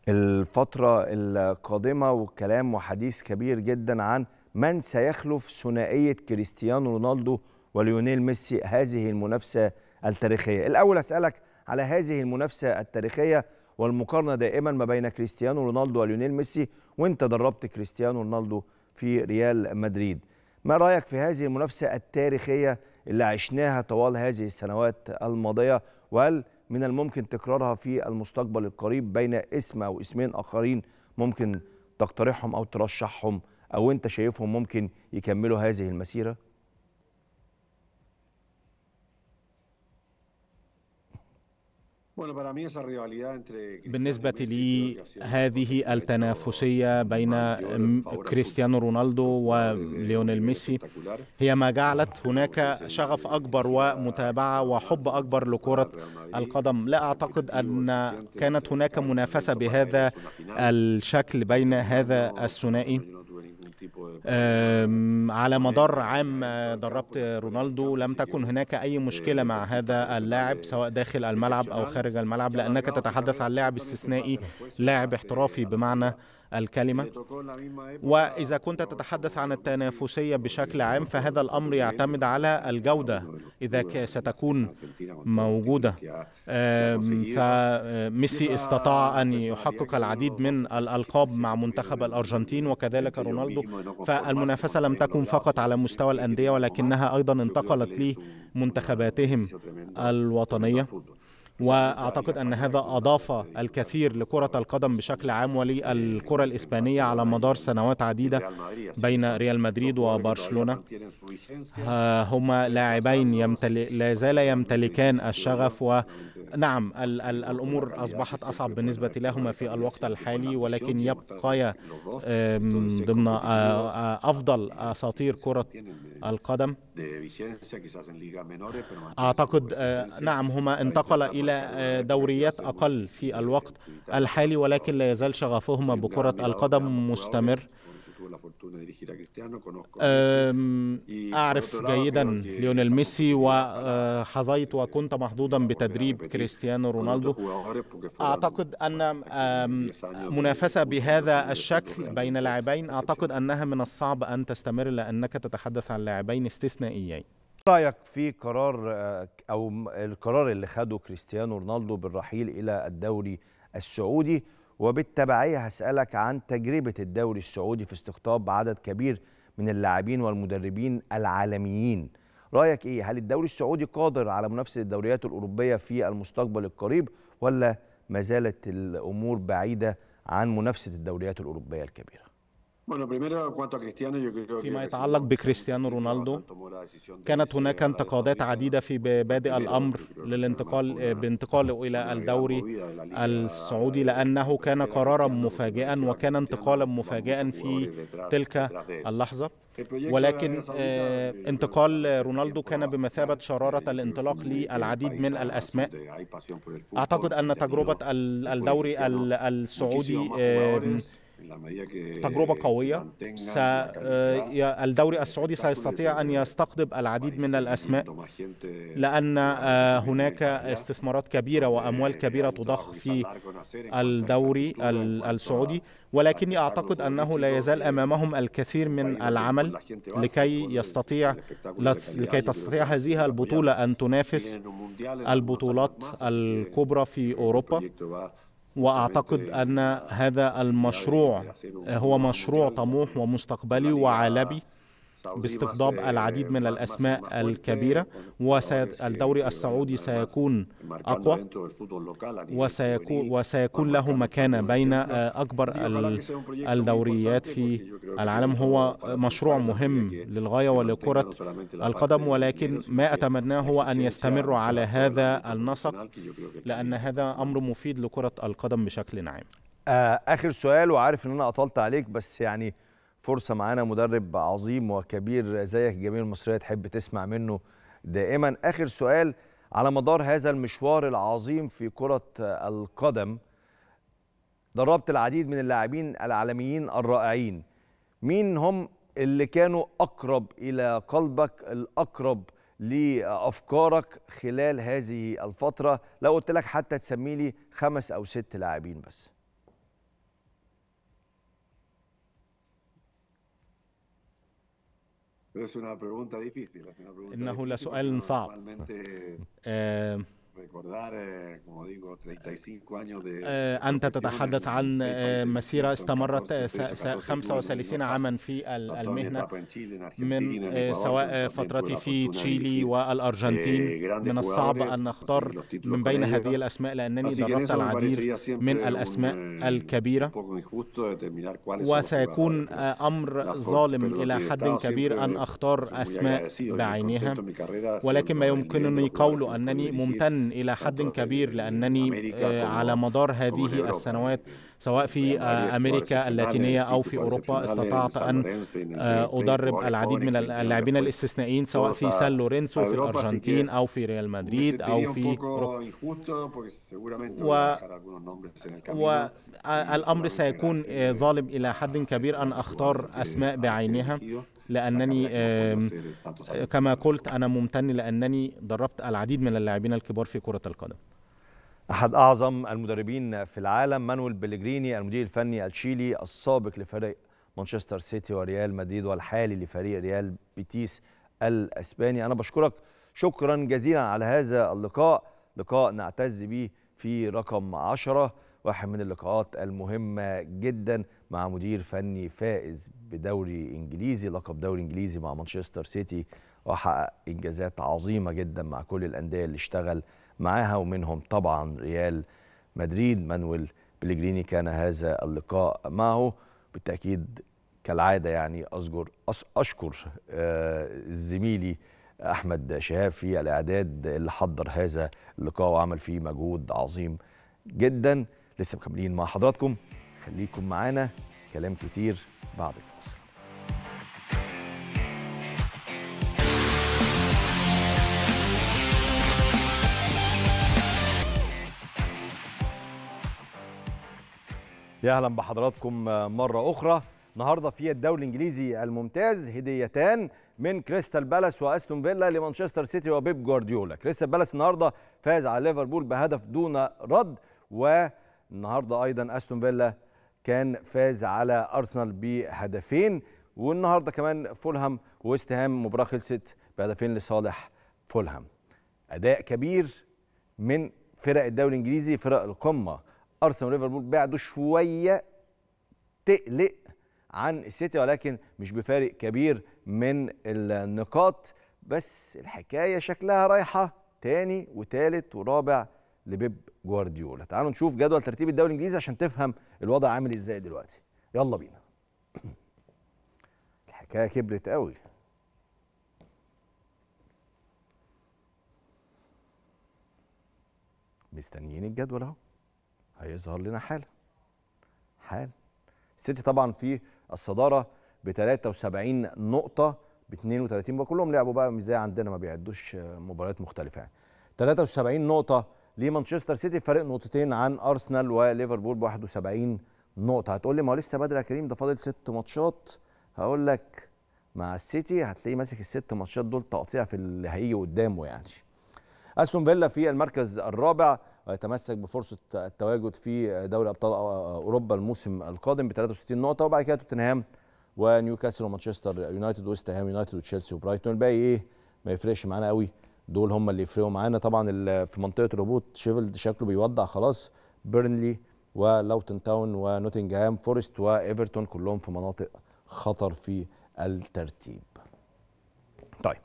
الفتره القادمه وكلام وحديث كبير جدا عن من سيخلف ثنائيه كريستيانو رونالدو وليونيل ميسي هذه المنافسه التاريخيه الاول اسالك على هذه المنافسه التاريخيه والمقارنه دائما ما بين كريستيانو رونالدو وليونيل ميسي وانت دربت كريستيانو رونالدو في ريال مدريد ما رايك في هذه المنافسه التاريخيه اللي عشناها طوال هذه السنوات الماضية وهل من الممكن تكرارها في المستقبل القريب بين اسم أو اسمين آخرين ممكن تقترحهم أو ترشحهم أو أنت شايفهم ممكن يكملوا هذه المسيرة؟ بالنسبة لي هذه التنافسية بين كريستيانو رونالدو وليونيل ميسي هي ما جعلت هناك شغف أكبر ومتابعة وحب أكبر لكرة القدم لا أعتقد أن كانت هناك منافسة بهذا الشكل بين هذا الثنائي على مدار عام آه، دربت رونالدو لم تكن هناك أي مشكلة مع هذا اللاعب سواء داخل الملعب أو خارج الملعب لأنك نعم، تتحدث عن لاعب استثنائي لاعب احترافي بمعنى الكلمة وإذا كنت تتحدث عن التنافسية بشكل عام فهذا الأمر يعتمد على الجودة إذا ستكون موجودة فميسي استطاع أن يحقق العديد من الألقاب مع منتخب الأرجنتين وكذلك رونالدو فالمنافسة لم تكن فقط على مستوى الأندية ولكنها أيضا انتقلت لمنتخباتهم الوطنية واعتقد ان هذا اضاف الكثير لكره القدم بشكل عام وللكره الاسبانيه على مدار سنوات عديده بين ريال مدريد وبرشلونه هما لاعبين لا زالا يمتلكان الشغف ونعم الامور اصبحت اصعب بالنسبه لهما في الوقت الحالي ولكن يبقيا ضمن افضل اساطير كره القدم اعتقد نعم هما انتقل الى إلى آه، دوريات أقل في الوقت الحالي ولكن لا يزال شغفهما بكرة القدم مستمر أعرف جيدا ليونيل ميسي وحظيت آه، وكنت محظوظا بتدريب كريستيانو رونالدو أعتقد أن منافسة بهذا الشكل بين لاعبين أعتقد أنها من الصعب أن تستمر لأنك تتحدث عن لاعبين استثنائيين رايك في قرار آه، او القرار اللي خده كريستيانو رونالدو بالرحيل الى الدوري السعودي وبالتبعيه هسالك عن تجربه الدوري السعودي في استقطاب عدد كبير من اللاعبين والمدربين العالميين رايك ايه هل الدوري السعودي قادر على منافسه الدوريات الاوروبيه في المستقبل القريب ولا ما زالت الامور بعيده عن منافسه الدوريات الاوروبيه الكبيره فيما يتعلق بكريستيانو رونالدو كانت هناك انتقادات عديدة في بادئ الأمر للانتقال بانتقاله إلى الدوري السعودي لأنه كان قرارا مفاجئا وكان انتقالا مفاجئا في تلك اللحظة ولكن آه، انتقال رونالدو كان بمثابة شرارة الانطلاق للعديد من الأسماء أعتقد أن تجربة الدوري السعودي تجربة قوية س... الدوري السعودي سيستطيع أن يستقطب العديد من الأسماء لأن آه، هناك استثمارات كبيرة وأموال كبيرة تضخ في الدوري السعودي ولكني أعتقد أنه لا يزال أمامهم الكثير من العمل لكي يستطيع لكي تستطيع هذه البطولة أن تنافس البطولات الكبرى في أوروبا واعتقد ان هذا المشروع هو مشروع طموح ومستقبلي وعالمي باستقطاب العديد من الأسماء الكبيرة والدوري السعودي سيكون أقوى وسيكون, وسيكون له مكانة بين أكبر الدوريات في العالم هو مشروع مهم للغاية ولكرة القدم ولكن ما أتمناه هو أن يستمروا على هذا النسق لأن هذا أمر مفيد لكرة القدم بشكل عام آخر سؤال وعارف إن أنا أطلت عليك بس يعني فرصه معانا مدرب عظيم وكبير زيك جميع المصريه تحب تسمع منه دائما اخر سؤال على مدار هذا المشوار العظيم في كره القدم دربت العديد من اللاعبين العالميين الرائعين مين هم اللي كانوا اقرب الى قلبك الاقرب لافكارك خلال هذه الفتره لو قلت لك حتى تسمي لي خمس او ست لاعبين بس Es una pregunta difícil. Es una pregunta difícil, Eh, أنت تتحدث عن eh, مسيرة استمرت 35 عاما في المهنة من آه، سواء فترتي في تشيلي والأرجنتين eh, من الصعب أن نختار من بين هذه الأسماء لأنني درست العديد من الأسماء الكبيرة وسيكون آه، أمر ظالم إلى حد كبير أن أختار أسماء بعينها ولكن ما يمكنني قوله أنني ممتن إلى حد كبير لأنني آه، على مدار هذه السنوات سواء في آه، أمريكا اللاتينية أو في أوروبا استطعت أن آه، أدرب العديد من اللاعبين الاستثنائيين سواء في سان لورينسو في الأرجنتين أو في ريال مدريد أو في و... والأمر e سيكون ظالم إلى حد كبير أن أختار e أسماء بعينها لانني كما قلت انا ممتن لانني دربت العديد من اللاعبين الكبار في كره القدم احد اعظم المدربين في العالم مانويل بيليجريني المدير الفني التشيلي السابق لفريق مانشستر سيتي وريال مدريد والحالي لفريق ريال بيتيس الاسباني انا بشكرك شكرا جزيلا على هذا اللقاء لقاء نعتز به في رقم 10 واحد من اللقاءات المهمه جدا مع مدير فني فائز بدوري انجليزي لقب دوري انجليزي مع مانشستر سيتي وحقق انجازات عظيمه جدا مع كل الانديه اللي اشتغل معاها ومنهم طبعا ريال مدريد مانويل بليجريني كان هذا اللقاء معه بالتاكيد كالعاده يعني اذكر اشكر آه، زميلي احمد شهاب في الاعداد اللي حضر هذا اللقاء وعمل فيه مجهود عظيم جدا لسه مكملين مع حضراتكم خليكم معانا كلام كتير بعد الفاصل يا اهلا بحضراتكم آه، مره اخرى النهارده في الدوري الانجليزي الممتاز هديتان من كريستال بالاس واستون فيلا لمانشستر سيتي وبيب جوارديولا كريستال بالاس النهارده فاز على ليفربول بهدف دون رد والنهارده ايضا استون فيلا كان فاز على ارسنال بهدفين والنهارده كمان فولهام وويست هام مباراه خلصت بهدفين لصالح فولهام اداء كبير من فرق الدوري الانجليزي فرق القمه ارسنال وليفربول بعدوا شويه تقلق عن السيتي ولكن مش بفارق كبير من النقاط بس الحكايه شكلها رايحه تاني وتالت ورابع لبيب جوارديولا تعالوا نشوف جدول ترتيب الدوري الانجليزي عشان تفهم الوضع عامل ازاي دلوقتي يلا بينا الحكايه كبرت قوي مستنيين الجدول اهو هيظهر لنا حالا حال السيتي طبعا في الصداره ب 73 نقطه ب 32 كلهم لعبوا بقى مش زي عندنا ما بيعدوش مباريات مختلفه يعني 73 نقطه لمانشستر سيتي فارق نقطتين عن ارسنال وليفربول ب 71 نقطه هتقول لي ما لسه بدري يا كريم ده فاضل ست ماتشات هقول لك مع السيتي هتلاقيه ماسك الست ماتشات دول تقطيع في اللي هيجي قدامه يعني استون فيلا في المركز الرابع يتمسك بفرصه التواجد في دوري ابطال اوروبا الموسم القادم ب 63 نقطه وبعد كده توتنهام ونيوكاسل ومانشستر يونايتد ويست هام يونايتد وتشيلسي وبرايتون الباقي ايه ما يفرقش معانا قوي دول هم اللي يفرقوا معانا طبعا في منطقه الهبوط شيفيلد شكله بيوضع خلاص بيرنلي ولوتن تاون ونوتنجهام فورست وايفرتون كلهم في مناطق خطر في الترتيب طيب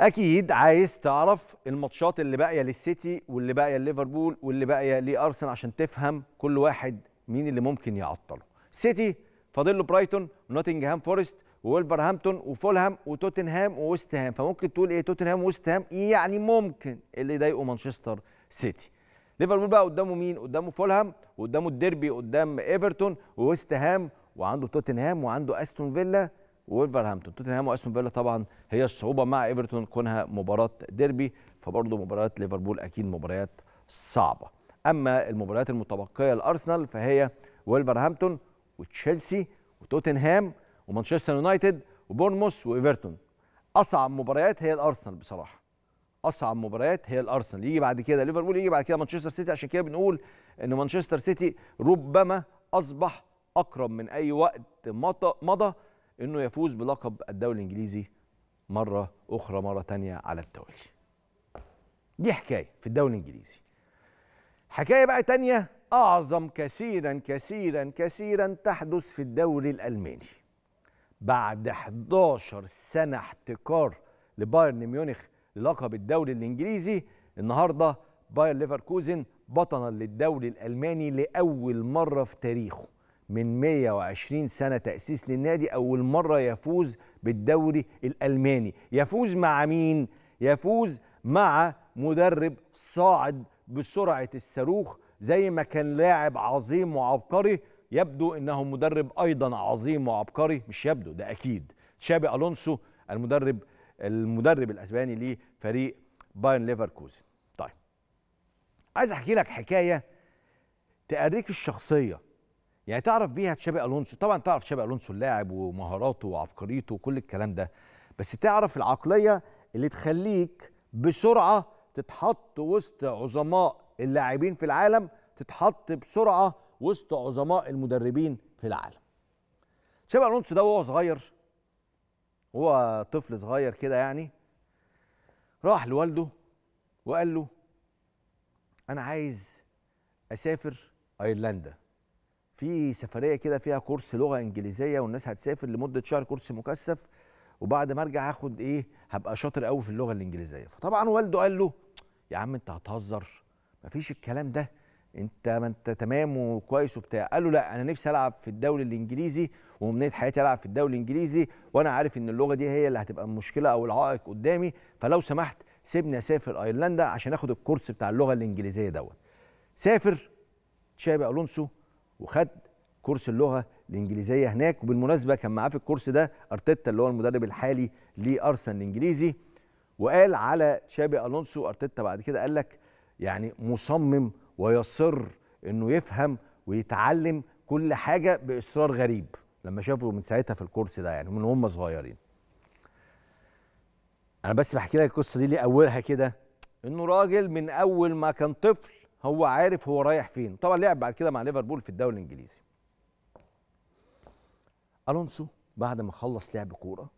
اكيد عايز تعرف الماتشات اللي باقيه للسيتي واللي باقيه لليفربول واللي باقيه لارسنال عشان تفهم كل واحد مين اللي ممكن يعطله سيتي فاضل له برايتون ونوتنجهام فورست وولفرهامبتون وفولهام وتوتنهام وويست هام فممكن تقول ايه توتنهام وويست هام إيه يعني ممكن اللي يضايقوا مانشستر سيتي ليفربول بقى قدامه مين قدامه فولهام وقدامه الديربي قدام ايفرتون وويست هام وعنده توتنهام وعنده استون فيلا وولفرهامبتون توتنهام واستون فيلا طبعا هي الصعوبه مع ايفرتون كونها مباراه ديربي فبرضه مباريات ليفربول اكيد مباريات صعبه اما المباريات المتبقيه لارسنال فهي ولفرهامبتون وتشيلسي وتوتنهام ومانشستر يونايتد وبورنموث وايفرتون اصعب مباريات هي الارسنال بصراحه اصعب مباريات هي الارسنال يجي بعد كده ليفربول يجي بعد كده مانشستر سيتي عشان كده بنقول ان مانشستر سيتي ربما اصبح اقرب من اي وقت مضى انه يفوز بلقب الدوري الانجليزي مره اخرى مره تانية على التوالي دي حكايه في الدوري الانجليزي حكايه بقى تانية اعظم كثيرا كثيرا كثيرا تحدث في الدوري الالماني بعد 11 سنه احتكار لبايرن ميونخ للقب الدوري الانجليزي النهارده باير ليفركوزن بطلا للدوري الالماني لاول مره في تاريخه من 120 سنه تاسيس للنادي اول مره يفوز بالدوري الالماني يفوز مع مين يفوز مع مدرب صاعد بسرعه الصاروخ زي ما كان لاعب عظيم وعبقري يبدو انه مدرب ايضا عظيم وعبقري مش يبدو ده اكيد تشابي الونسو المدرب المدرب الاسباني لفريق بايرن ليفركوزن طيب عايز احكي لك حكايه تقريك الشخصيه يعني تعرف بيها تشابي الونسو طبعا تعرف تشابي الونسو اللاعب ومهاراته وعبقريته وكل الكلام ده بس تعرف العقليه اللي تخليك بسرعه تتحط وسط عظماء اللاعبين في العالم تتحط بسرعه وسط عظماء المدربين في العالم تشابي الونسو ده وهو صغير هو طفل صغير كده يعني راح لوالده وقال له انا عايز اسافر ايرلندا في سفريه كده فيها كورس لغه انجليزيه والناس هتسافر لمده شهر كورس مكثف وبعد ما ارجع هاخد ايه هبقى شاطر قوي في اللغه الانجليزيه فطبعا والده قال له يا عم انت هتهزر مفيش الكلام ده انت ما انت تمام وكويس وبتاع قال له لا انا نفسي العب في الدوري الانجليزي وامنيه حياتي العب في الدوري الانجليزي وانا عارف ان اللغه دي هي اللي هتبقى المشكله او العائق قدامي فلو سمحت سيبني اسافر ايرلندا عشان اخد الكورس بتاع اللغه الانجليزيه دوت سافر تشابي الونسو وخد كورس اللغه الانجليزيه هناك وبالمناسبه كان معاه في الكورس ده ارتيتا اللي هو المدرب الحالي لارسنال الانجليزي وقال على تشابي الونسو ارتيتا بعد كده قال لك يعني مصمم ويصر انه يفهم ويتعلم كل حاجه باصرار غريب لما شافوا من ساعتها في الكرسي ده يعني من هم صغيرين انا بس بحكي لك القصه دي ليه اولها كده انه راجل من اول ما كان طفل هو عارف هو رايح فين طبعا لعب بعد كده مع ليفربول في الدوري الانجليزي الونسو بعد ما خلص لعب كوره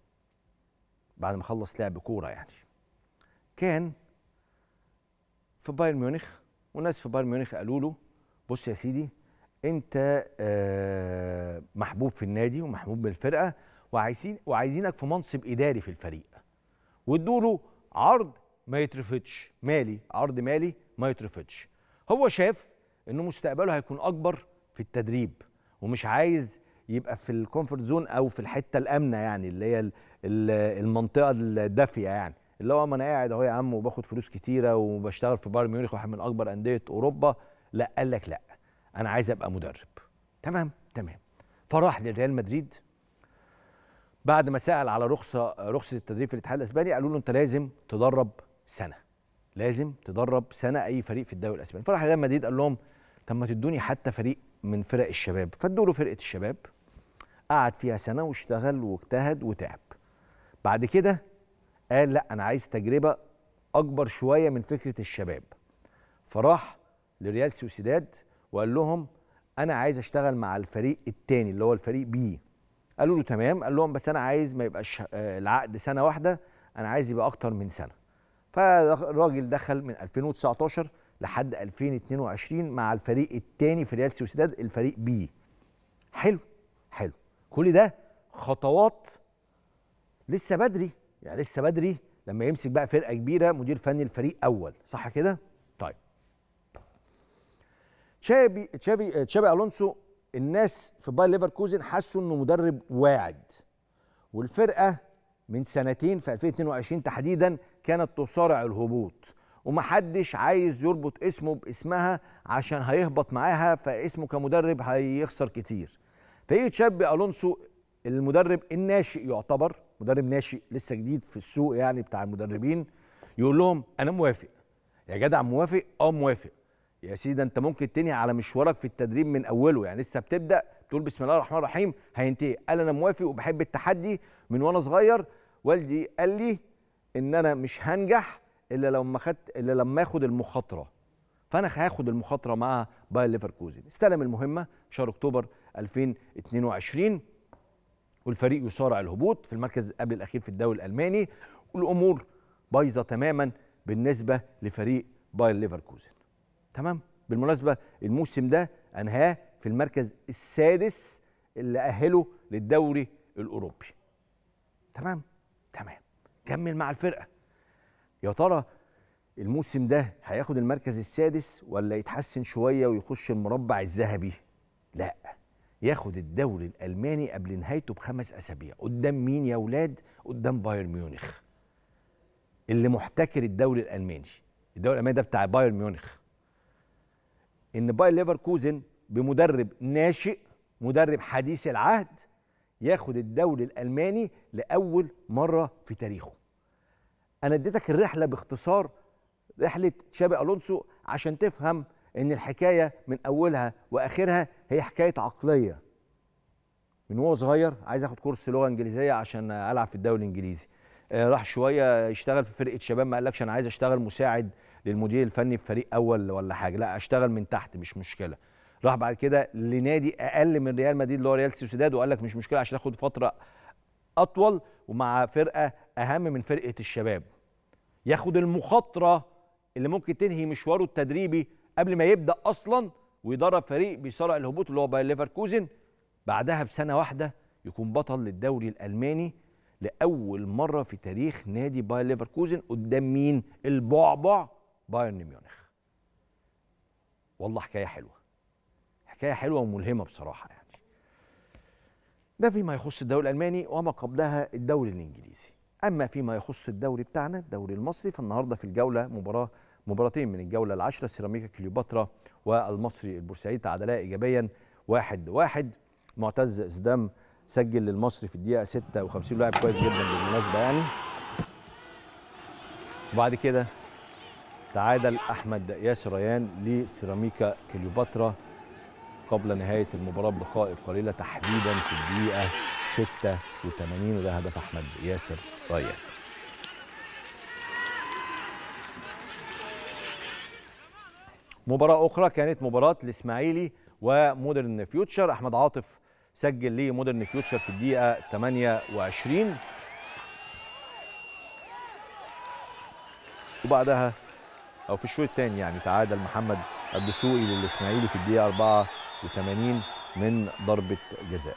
بعد ما خلص لعب كوره يعني كان في بايرن ميونخ والناس في بايرن ميونخ قالوا له بص يا سيدي انت آه، محبوب في النادي ومحبوب بالفرقه وعايزين وعايزينك في منصب اداري في الفريق وادوا له عرض ما يترفضش مالي عرض مالي ما يترفضش هو شاف انه مستقبله هيكون اكبر في التدريب ومش عايز يبقى في الكونفرت زون او في الحته الامنه يعني اللي هي المنطقه الدافيه يعني اللي هو ما انا قاعد اهو يا عم وباخد فلوس كتيره وبشتغل في بايرن ميونخ واحد من اكبر انديه اوروبا لا قال لك لا انا عايز ابقى مدرب تمام تمام فراح لريال مدريد بعد ما سال على رخصه رخصه التدريب في الاتحاد الاسباني قالوا له انت لازم تدرب سنه لازم تدرب سنه اي فريق في الدوري الاسباني فراح ريال مدريد قال لهم طب ما تدوني حتى فريق من فرق الشباب فادوا له فرقه الشباب قعد فيها سنه واشتغل واجتهد وتعب بعد كده قال لا انا عايز تجربه اكبر شويه من فكره الشباب فراح لريال سوسيداد وقال لهم انا عايز اشتغل مع الفريق الثاني اللي هو الفريق بي قالوا له تمام قال لهم بس انا عايز ما يبقاش آه، العقد سنه واحده انا عايز يبقى اكتر من سنه فالراجل دخل من 2019 لحد 2022 مع الفريق الثاني في ريال سوسيداد الفريق بي حلو حلو كل ده خطوات لسه بدري يعني لسه بدري لما يمسك بقى فرقه كبيره مدير فني الفريق اول صح كده طيب تشابي تشابي تشابي الونسو الناس في باير ليفركوزن حسوا انه مدرب واعد والفرقه من سنتين في 2022 تحديدا كانت تصارع الهبوط ومحدش عايز يربط اسمه باسمها عشان هيهبط معاها فاسمه كمدرب هيخسر كتير فايه تشابي الونسو المدرب الناشئ يعتبر مدرب ناشئ لسه جديد في السوق يعني بتاع المدربين يقول لهم انا موافق يا جدع موافق اه موافق يا سيدي ده انت ممكن تنهي على مشوارك في التدريب من اوله يعني لسه بتبدا تقول بسم الله الرحمن الرحيم هينتهي قال انا موافق وبحب التحدي من وانا صغير والدي قال لي ان انا مش هنجح الا لما خدت الا لما اخد المخاطره فانا هاخد المخاطره مع باير ليفركوزن استلم المهمه في شهر اكتوبر 2022 والفريق يصارع الهبوط في المركز قبل الاخير في الدوري الالماني والامور بايظه تماما بالنسبه لفريق باير ليفركوزن تمام بالمناسبه الموسم ده انهاه في المركز السادس اللي اهله للدوري الاوروبي تمام تمام كمل مع الفرقه يا ترى الموسم ده هياخد المركز السادس ولا يتحسن شويه ويخش المربع الذهبي لا ياخد الدوري الالماني قبل نهايته بخمس اسابيع قدام مين يا اولاد قدام بايرن ميونخ اللي محتكر الدوري الالماني الدوري الالماني ده بتاع بايرن ميونخ ان باير ليفركوزن بمدرب ناشئ مدرب حديث العهد ياخد الدوري الالماني لاول مره في تاريخه انا اديتك الرحله باختصار رحله تشابي الونسو عشان تفهم ان الحكايه من اولها واخرها هي حكايه عقليه من وهو صغير عايز اخد كورس لغه انجليزيه عشان العب في الدوري الانجليزي آه، راح شويه يشتغل في فرقه شباب ما قالكش انا عايز اشتغل مساعد للمدير الفني في فريق اول ولا حاجه لا اشتغل من تحت مش مشكله راح بعد كده لنادي اقل من ريال مدريد اللي هو ريال سوسيداد وقال لك مش مشكله عشان اخد فتره اطول ومع فرقه اهم من فرقه الشباب ياخد المخاطره اللي ممكن تنهي مشواره التدريبي قبل ما يبدا اصلا ويدرب فريق بيصارع الهبوط اللي هو باير ليفركوزن بعدها بسنه واحده يكون بطل للدوري الالماني لاول مره في تاريخ نادي باير ليفركوزن قدام مين البعبع بايرن ميونخ والله حكايه حلوه حكايه حلوه وملهمه بصراحه يعني ده فيما يخص الدوري الالماني وما قبلها الدوري الانجليزي اما فيما يخص الدوري بتاعنا الدوري المصري فالنهارده في الجوله مباراه مباراتين من الجولة العاشرة سيراميكا كليوباترا والمصري البورسعيد تعادلا إيجابيا واحد واحد معتز زدام سجل للمصري في الدقيقة 56 لاعب كويس جدا بالمناسبة يعني وبعد كده تعادل أحمد ياسر ريان لسيراميكا كليوباترا قبل نهاية المباراة بدقائق قليلة تحديدا في الدقيقة 86 وده هدف أحمد ياسر ريان مباراه اخرى كانت مباراه الاسماعيلي ومودرن فيوتشر احمد عاطف سجل لمودرن فيوتشر في الدقيقه 28 وبعدها او في الشوط الثاني يعني تعادل محمد الدسوقي للاسماعيلي في الدقيقه 84 من ضربه جزاء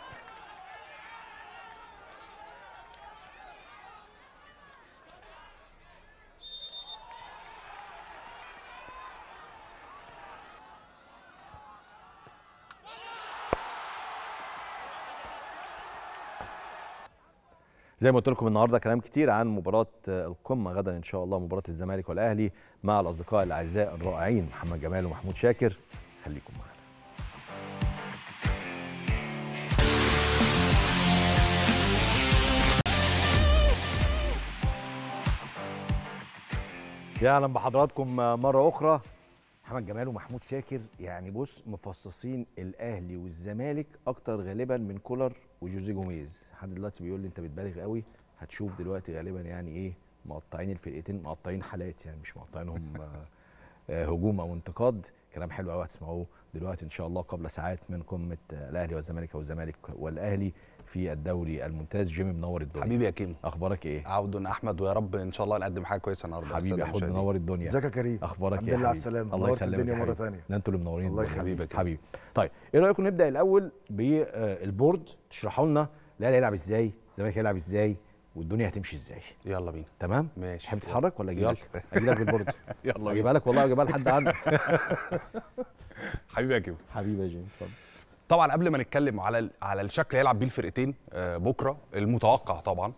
زي ما قلت لكم النهارده كلام كتير عن مباراه آه، القمه غدا ان شاء الله مباراه الزمالك والاهلي مع الاصدقاء الاعزاء الرائعين محمد جمال ومحمود شاكر خليكم معنا يا اهلا بحضراتكم آه، مره اخرى محمد جمال ومحمود شاكر يعني بص مفصصين الاهلي والزمالك اكتر غالبا من كولر وجوزيه جوميز حد دلوقتي بيقول لي انت بتبالغ قوي هتشوف دلوقتي غالبا يعني ايه مقطعين الفرقتين مقطعين حالات يعني مش مقطعينهم آه، هجوم او انتقاد كلام حلو قوي هتسمعوه دلوقتي ان شاء الله قبل ساعات من قمه الاهلي والزمالك او الزمالك والاهلي في الدوري الممتاز جيمي منور الدنيا حبيبي يا كيمو اخبارك ايه عود احمد ويا رب ان شاء الله نقدم حاجه كويسه النهارده حبيبي يا منور الدنيا ازيك يا كريم اخبارك ايه الحمد لله على السلامه الدنيا مره ثانيه ده انتوا اللي منورين الله يخليك حبيبي طيب ايه رايكم نبدا الاول بالبورد آه، تشرحوا لنا الاهلي هيلعب ازاي الزمالك هيلعب ازاي والدنيا هتمشي ازاي يلا بينا تمام ماشي تحب تتحرك ولا اجيب لك اجيب لك بالبورد يلا بينا اجيبها لك والله اجيبها لحد عندك حبيبي يا كيمو حبيبي يا جيمي اتفضل طبعا قبل ما نتكلم على على الشكل هيلعب بيه الفرقتين آه، بكره المتوقع طبعا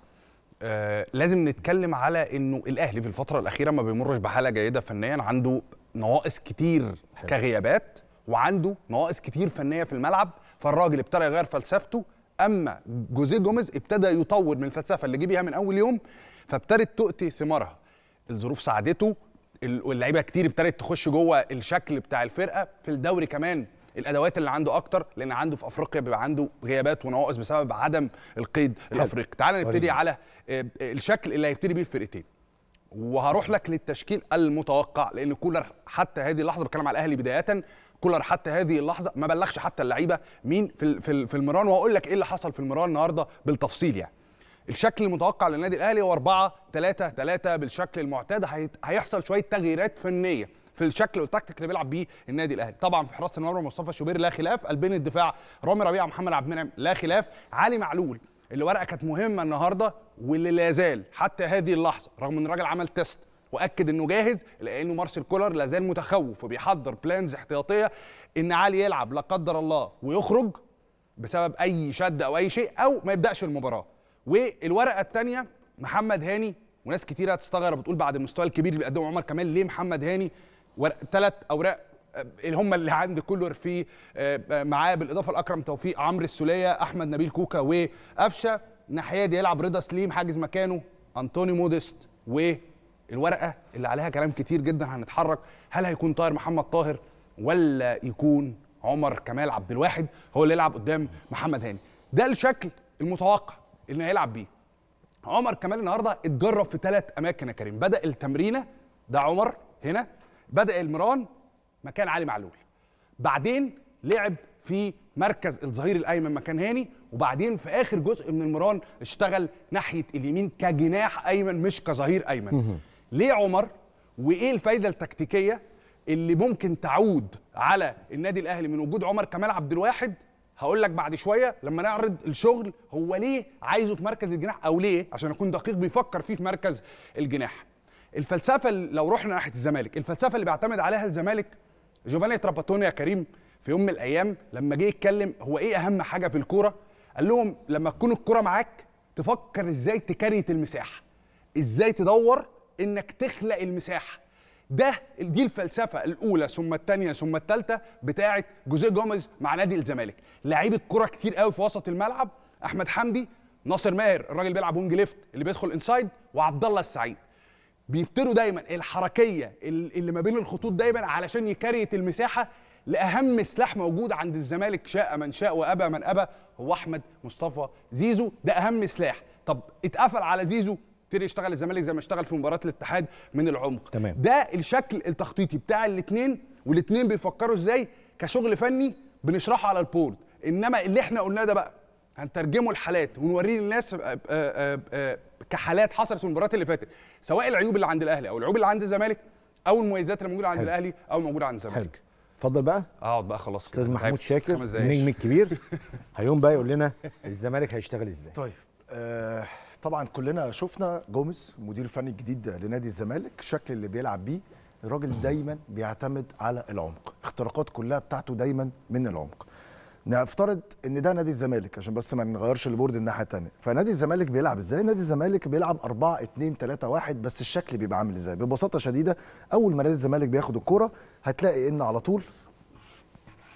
آه، لازم نتكلم على انه الاهلي في الفتره الاخيره ما بيمرش بحاله جيده فنيا عنده نواقص كتير كغيابات وعنده نواقص كتير فنيه في الملعب فالراجل ابتدى يغير فلسفته اما جوزيه جوميز ابتدى يطور من الفلسفه اللي جه بيها من اول يوم فابتدت تؤتي ثمارها الظروف ساعدته اللعيبه كتير ابتدت تخش جوه الشكل بتاع الفرقه في الدوري كمان الادوات اللي عنده اكتر لان عنده في افريقيا بيبقى عنده غيابات ونواقص بسبب عدم القيد الافريقي تعال نبتدي على آه، الشكل اللي هيبتدي بيه الفرقتين وهروح لك للتشكيل المتوقع لان كولر حتى هذه اللحظه بتكلم على الاهلي بدايه كولر حتى هذه اللحظه ما بلغش حتى اللعيبه مين في في المران وهقول لك ايه اللي حصل في المران النهارده بالتفصيل يعني الشكل المتوقع للنادي الاهلي هو 4 3 3 بالشكل المعتاد هيحصل شويه تغييرات فنيه في الشكل والتكتيك اللي بيلعب بيه النادي الاهلي طبعا في حراسه المرمى مصطفى شوبير لا خلاف قلبين الدفاع رامي ربيعه محمد عبد المنعم لا خلاف علي معلول اللي ورقه كانت مهمه النهارده واللي لا حتى هذه اللحظه رغم ان الراجل عمل تيست واكد انه جاهز لانه مارسيل كولر لا زال متخوف وبيحضر بلانز احتياطيه ان علي يلعب لا قدر الله ويخرج بسبب اي شد او اي شيء او ما يبداش المباراه والورقه الثانيه محمد هاني وناس كتيره هتستغرب بتقول بعد المستوى الكبير اللي بيقدمه عمر كمال ليه محمد هاني ثلاث اوراق آه، اللي هم اللي عند كولر في آه، آه، معاه بالاضافه لاكرم توفيق عمرو السوليه احمد نبيل كوكا وقفشه الناحيه دي يلعب رضا سليم حاجز مكانه انطوني موديست والورقه اللي عليها كلام كتير جدا هنتحرك هل هيكون طاهر محمد طاهر ولا يكون عمر كمال عبد الواحد هو اللي يلعب قدام محمد هاني ده الشكل المتوقع اللي هيلعب بيه عمر كمال النهارده اتجرب في ثلاث اماكن يا كريم بدا التمرينه ده عمر هنا بدا المران مكان علي معلول بعدين لعب في مركز الظهير الايمن مكان هاني وبعدين في اخر جزء من المران اشتغل ناحيه اليمين كجناح ايمن مش كظهير ايمن ليه عمر وايه الفايده التكتيكيه اللي ممكن تعود على النادي الاهلي من وجود عمر كمال عبد الواحد هقول لك بعد شويه لما نعرض الشغل هو ليه عايزه في مركز الجناح او ليه عشان اكون دقيق بيفكر فيه في مركز الجناح الفلسفه لو رحنا ناحيه الزمالك الفلسفه اللي بيعتمد عليها الزمالك جوفاني تراباتوني يا كريم في يوم من الايام لما جه يتكلم هو ايه اهم حاجه في الكوره قال لهم لما تكون الكوره معاك تفكر ازاي تكريت المساحه ازاي تدور انك تخلق المساحه ده دي الفلسفه الاولى ثم الثانيه ثم الثالثه بتاعه جوزيه جوميز مع نادي الزمالك لعيبه كوره كتير قوي في وسط الملعب احمد حمدي ناصر ماهر الراجل بيلعب وينج ليفت اللي بيدخل انسايد وعبد الله السعيد بيبتدوا دايما الحركيه اللي ما بين الخطوط دايما علشان يكريت المساحه لاهم سلاح موجود عند الزمالك شاء من شاء وابى من ابى هو احمد مصطفى زيزو ده اهم سلاح طب اتقفل على زيزو ابتدي يشتغل الزمالك زي ما اشتغل في مباراه الاتحاد من العمق تمام. ده الشكل التخطيطي بتاع الاثنين والاثنين بيفكروا ازاي كشغل فني بنشرحه على البورد انما اللي احنا قلناه ده بقى هنترجمه الحالات ونوريه للناس آه، آه، آه، كحالات حصلت في المباريات اللي فاتت سواء العيوب اللي عند الاهلي او العيوب اللي عند الزمالك او المميزات اللي موجوده عند الاهلي او موجوده عند الزمالك اتفضل بقى اقعد بقى خلاص كده استاذ محمود شاكر النجم الكبير هيقوم بقى يقول لنا الزمالك هيشتغل ازاي طيب آه طبعا كلنا شفنا جوميز المدير الفني الجديد لنادي الزمالك الشكل اللي بيلعب بيه الراجل دايما بيعتمد على العمق اختراقات كلها بتاعته دايما من العمق نفترض ان ده نادي الزمالك عشان بس ما نغيرش البورد الناحيه الثانيه فنادي الزمالك بيلعب ازاي نادي الزمالك بيلعب 4 2 3 1 بس الشكل بيبقى عامل ازاي ببساطه شديده اول ما نادي الزمالك بياخد الكوره هتلاقي ان على طول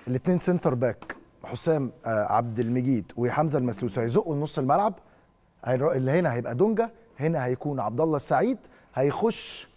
الاثنين سنتر باك حسام آه، عبد المجيد وحمزه المسلوس هيزقوا نص الملعب اللي هنا هيبقى دونجا هنا هيكون عبد الله السعيد هيخش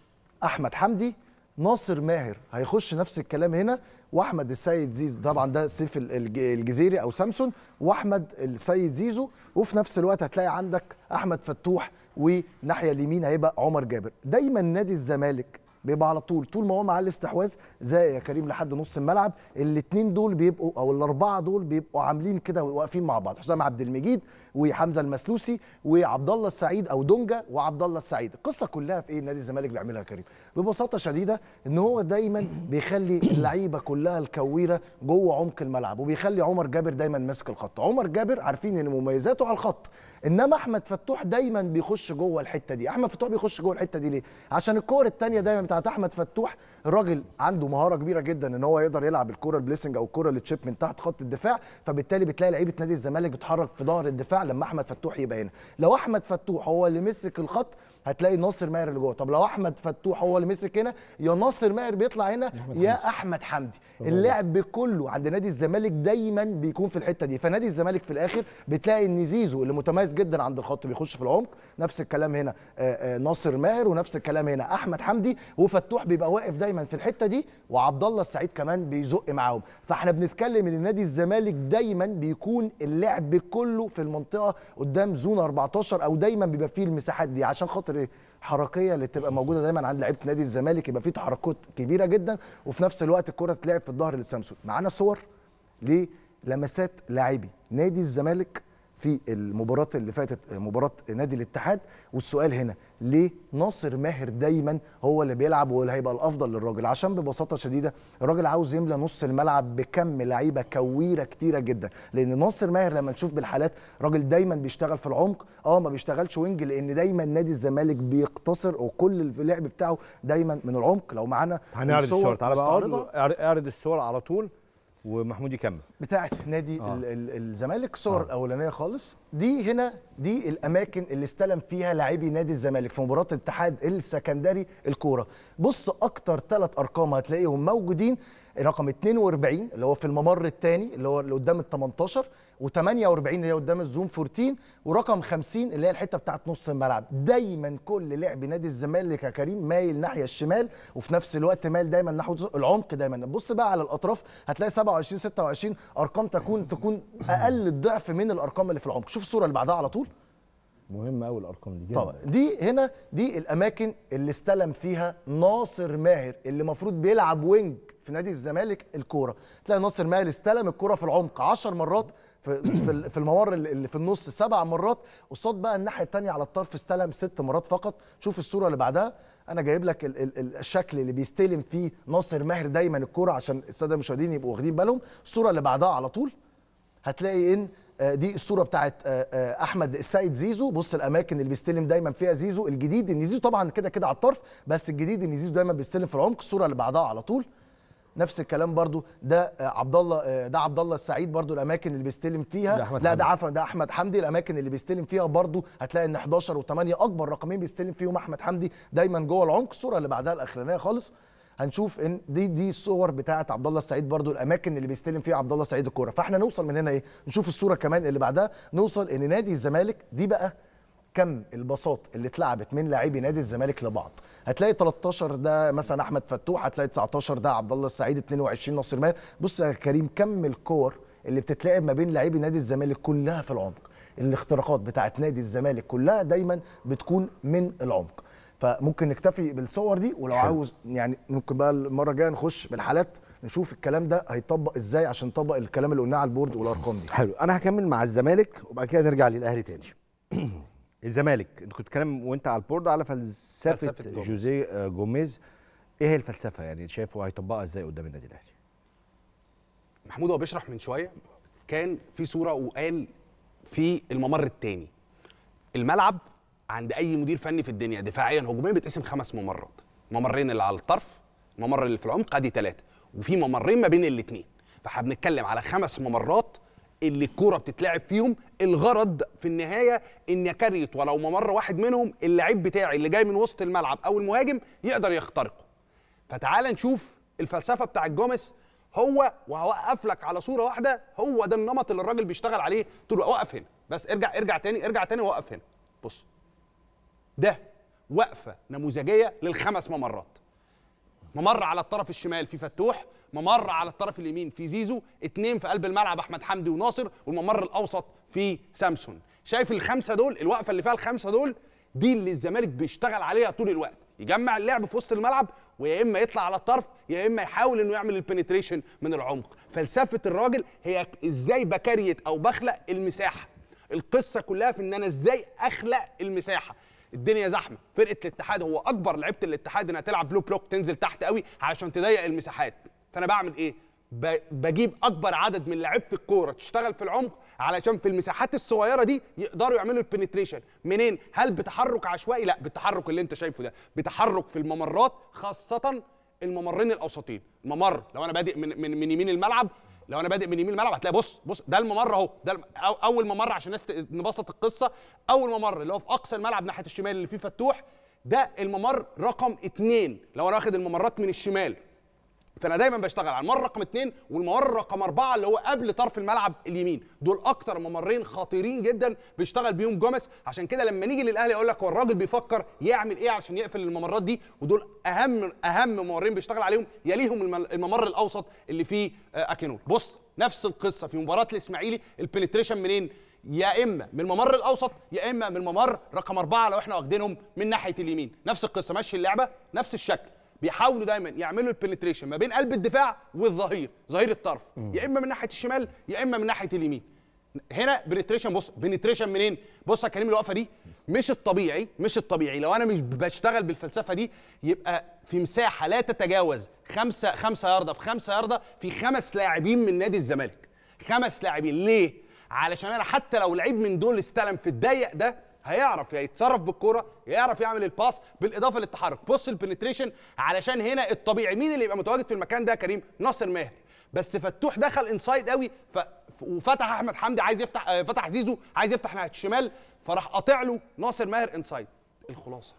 احمد حمدي ناصر ماهر هيخش نفس الكلام هنا واحمد السيد زيزو طبعا ده سيف الجزيري او سامسون واحمد السيد زيزو وفي نفس الوقت هتلاقي عندك احمد فتوح وناحيه اليمين هيبقى عمر جابر دايما نادي الزمالك بيبقى على طول طول ما هو مع الاستحواذ زي يا كريم لحد نص الملعب الاثنين دول بيبقوا او الاربعه دول بيبقوا عاملين كده واقفين مع بعض حسام عبد المجيد وحمزه المسلوسي وعبد الله السعيد او دونجا وعبد الله السعيد القصه كلها في ايه نادي الزمالك بيعملها كريم ببساطه شديده ان هو دايما بيخلي اللعيبه كلها الكويره جوه عمق الملعب وبيخلي عمر جابر دايما ماسك الخط عمر جابر عارفين ان مميزاته على الخط انما احمد فتوح دايما بيخش جوه الحته دي احمد فتوح بيخش جوه الحته دي ليه عشان الكور الثانيه دايما بتاعت احمد فتوح الراجل عنده مهاره كبيره جدا ان هو يقدر يلعب الكوره البليسنج او الكوره اللي تشيب من تحت خط الدفاع فبالتالي بتلاقي لعيبه نادي الزمالك بتحرك في ظهر الدفاع لما احمد فتوح يبقى هنا لو احمد فتوح هو اللي مسك الخط هتلاقي ناصر ماهر اللي جوه طب لو احمد فتوح هو اللي مسك هنا يا ناصر ماهر بيطلع هنا يا احمد حمدي اللعب كله عند نادي الزمالك دايما بيكون في الحته دي فنادي الزمالك في الاخر بتلاقي ان زيزو اللي متميز جدا عند الخط بيخش في العمق نفس الكلام هنا آه، آه، ناصر ماهر ونفس الكلام هنا احمد حمدي وفتوح بيبقى واقف دايما في الحته دي وعبد الله السعيد كمان بيزق معاهم فاحنا بنتكلم ان نادي الزمالك دايما بيكون اللعب كله في المنطقه قدام زون 14 او دايما بيبقى فيه المساحات دي عشان خاطر ايه حركيه اللي تبقى موجوده دايما عند لعيبه نادي الزمالك يبقى في تحركات كبيره جدا وفي نفس الوقت الكره تلعب في الظهر لسامسونج معانا صور للمسات لاعبي نادي الزمالك في المباراة اللي فاتت مباراة نادي الاتحاد والسؤال هنا ليه ناصر ماهر دايما هو اللي بيلعب واللي هيبقى الافضل للراجل عشان ببساطة شديدة الراجل عاوز يملى نص الملعب بكم لعيبة كويرة كتيرة جدا لان ناصر ماهر لما نشوف بالحالات راجل دايما بيشتغل في العمق اه ما بيشتغلش وينج لان دايما نادي الزمالك بيقتصر وكل اللعب بتاعه دايما من العمق لو معانا هنعرض الصور تعالى بقى اعرض الصور على طول ومحمود يكمل بتاعه نادي آه. الزمالك صور آه. الاولانيه خالص دي هنا دي الاماكن اللي استلم فيها لاعبي نادي الزمالك في مباراه الاتحاد السكندري الكوره بص اكتر ثلاث ارقام هتلاقيهم موجودين رقم 42 اللي هو في الممر الثاني اللي هو اللي قدام ال 18 و48 اللي هي قدام الزوم 14 ورقم 50 اللي هي الحته بتاعت نص الملعب دايما كل لعب نادي الزمالك يا كريم مايل ناحيه الشمال وفي نفس الوقت مايل دايما نحو العمق دايما بص بقى على الاطراف هتلاقي 27 26 ارقام تكون تكون اقل الضعف من الارقام اللي في العمق شوف الصوره اللي بعدها على طول مهم قوي الارقام دي جدا طبعا دي هنا دي الاماكن اللي استلم فيها ناصر ماهر اللي المفروض بيلعب وينج في نادي الزمالك الكوره تلاقي ناصر ماهر استلم الكوره في العمق 10 مرات في في الممر اللي في النص سبع مرات قصاد بقى الناحيه الثانيه على الطرف استلم ست مرات فقط شوف الصوره اللي بعدها انا جايب لك ال ال الشكل اللي بيستلم فيه ناصر ماهر دايما الكوره عشان الساده المشاهدين يبقوا واخدين بالهم الصوره اللي بعدها على طول هتلاقي ان آه، دي الصوره بتاعت آه، آه، احمد السيد زيزو بص الاماكن اللي بيستلم دايما فيها زيزو الجديد ان زيزو طبعا كده كده على الطرف بس الجديد ان زيزو دايما بيستلم في العمق الصوره اللي بعدها على طول نفس الكلام برضو ده عبد الله ده عبد الله السعيد برضو الاماكن اللي بيستلم فيها ده لا ده عفوا ده احمد حمدي الاماكن اللي بيستلم فيها برضو هتلاقي ان 11 و8 اكبر رقمين بيستلم فيهم احمد حمدي دايما جوه العمق الصوره اللي بعدها الاخرانيه خالص هنشوف ان دي دي الصور بتاعه عبد الله السعيد برضو الاماكن اللي بيستلم فيها عبد الله السعيد الكوره فاحنا نوصل من هنا ايه نشوف الصوره كمان اللي بعدها نوصل ان نادي الزمالك دي بقى كم الباصات اللي اتلعبت من لاعبي نادي الزمالك لبعض هتلاقي 13 ده مثلا احمد فتوح هتلاقي 19 ده عبد الله السعيد 22 ناصر ماهر بص يا كريم كم الكور اللي بتتلعب ما بين لاعبي نادي الزمالك كلها في العمق الاختراقات بتاعت نادي الزمالك كلها دايما بتكون من العمق فممكن نكتفي بالصور دي ولو حلو. عاوز يعني ممكن بقى المره الجايه نخش بالحالات نشوف الكلام ده هيطبق ازاي عشان نطبق الكلام اللي قلناه على البورد والارقام دي حلو انا هكمل مع الزمالك وبعد كده نرجع للاهلي تاني الزمالك انت كنت بتتكلم وانت على البورد على فلسفه, فلسفة جوزيه آه، جوميز ايه هي الفلسفه يعني شايفه هيطبقها ازاي قدام النادي الاهلي محمود هو بيشرح من شويه كان في صوره وقال في الممر الثاني الملعب عند اي مدير فني في الدنيا دفاعيا هجوميا بيتقسم خمس ممرات ممرين اللي على الطرف ممر اللي في العمق ادي ثلاثه وفي ممرين ما بين الاثنين فاحنا بنتكلم على خمس ممرات اللي الكوره بتتلعب فيهم الغرض في النهايه ان كاريت ولو ممر واحد منهم اللعيب بتاعي اللي جاي من وسط الملعب او المهاجم يقدر يخترقه فتعال نشوف الفلسفه بتاع جوميز هو وهوقف لك على صوره واحده هو ده النمط اللي الراجل بيشتغل عليه طول وقف هنا بس ارجع ارجع تاني ارجع تاني ووقف هنا بص ده وقفه نموذجيه للخمس ممرات ممر على الطرف الشمال في فتوح ممر على الطرف اليمين في زيزو اتنين في قلب الملعب احمد حمدي وناصر والممر الاوسط في سامسون شايف الخمسه دول الوقفه اللي فيها الخمسه دول دي اللي الزمالك بيشتغل عليها طول الوقت يجمع اللعب في وسط الملعب ويا اما يطلع على الطرف يا اما يحاول انه يعمل البنتريشن من العمق فلسفه الراجل هي ازاي بكريت او بخلق المساحه القصه كلها في ان انا ازاي اخلق المساحه الدنيا زحمه فرقه الاتحاد هو اكبر لعيبه الاتحاد انها تلعب بلو بلوك تنزل تحت قوي علشان تضيق المساحات فانا بعمل ايه بجيب اكبر عدد من لعيبه الكوره تشتغل في العمق علشان في المساحات الصغيره دي يقدروا يعملوا البنتريشن منين هل بتحرك عشوائي لا بالتحرك اللي انت شايفه ده بتحرك في الممرات خاصه الممرين الاوسطين ممر لو انا بادئ من, من, من يمين الملعب لو انا بادئ من يمين الملعب هتلاقي بص بص ده الممر اهو ده الم... اول ممر عشان الناس نبسط القصه اول ممر اللي هو في اقصى الملعب ناحيه الشمال اللي فيه فتوح ده الممر رقم اثنين لو انا واخد الممرات من الشمال فانا دايما بشتغل على الممر رقم اثنين والممر رقم اربعه اللي هو قبل طرف الملعب اليمين دول اكتر ممرين خطيرين جدا بيشتغل بيهم جوميز عشان كده لما نيجي للاهلي اقول لك هو الراجل بيفكر يعمل ايه عشان يقفل الممرات دي ودول اهم اهم ممرين بيشتغل عليهم يليهم الممر الاوسط اللي فيه آه، اكينول بص نفس القصه في مباراه الاسماعيلي البنتريشن منين يا اما من الممر الاوسط يا اما من الممر رقم اربعه لو احنا واخدينهم من ناحيه اليمين نفس القصه ماشي اللعبه نفس الشكل بيحاولوا دايما يعملوا البنتريشن ما بين قلب الدفاع والظهير ظهير الطرف يا اما من ناحيه الشمال يا اما من ناحيه اليمين هنا بنتريشن بص بنتريشن منين بص يا كريم الوقفه دي مش الطبيعي مش الطبيعي لو انا مش بشتغل بالفلسفه دي يبقى في مساحه لا تتجاوز خمسة خمسة ياردة في خمسة ياردة في خمس لاعبين من نادي الزمالك خمس لاعبين ليه علشان انا حتى لو لعيب من دول استلم في الضيق ده هيعرف يتصرف بالكوره يعرف يعمل الباس بالاضافه للتحرك بص البنتريشن علشان هنا الطبيعي مين اللي يبقى متواجد في المكان ده كريم ناصر ماهر بس فتوح دخل انسايد قوي ف... وفتح احمد حمدي عايز يفتح آه، فتح زيزو عايز يفتح ناحيه الشمال فراح قاطع له ناصر ماهر انسايد الخلاصه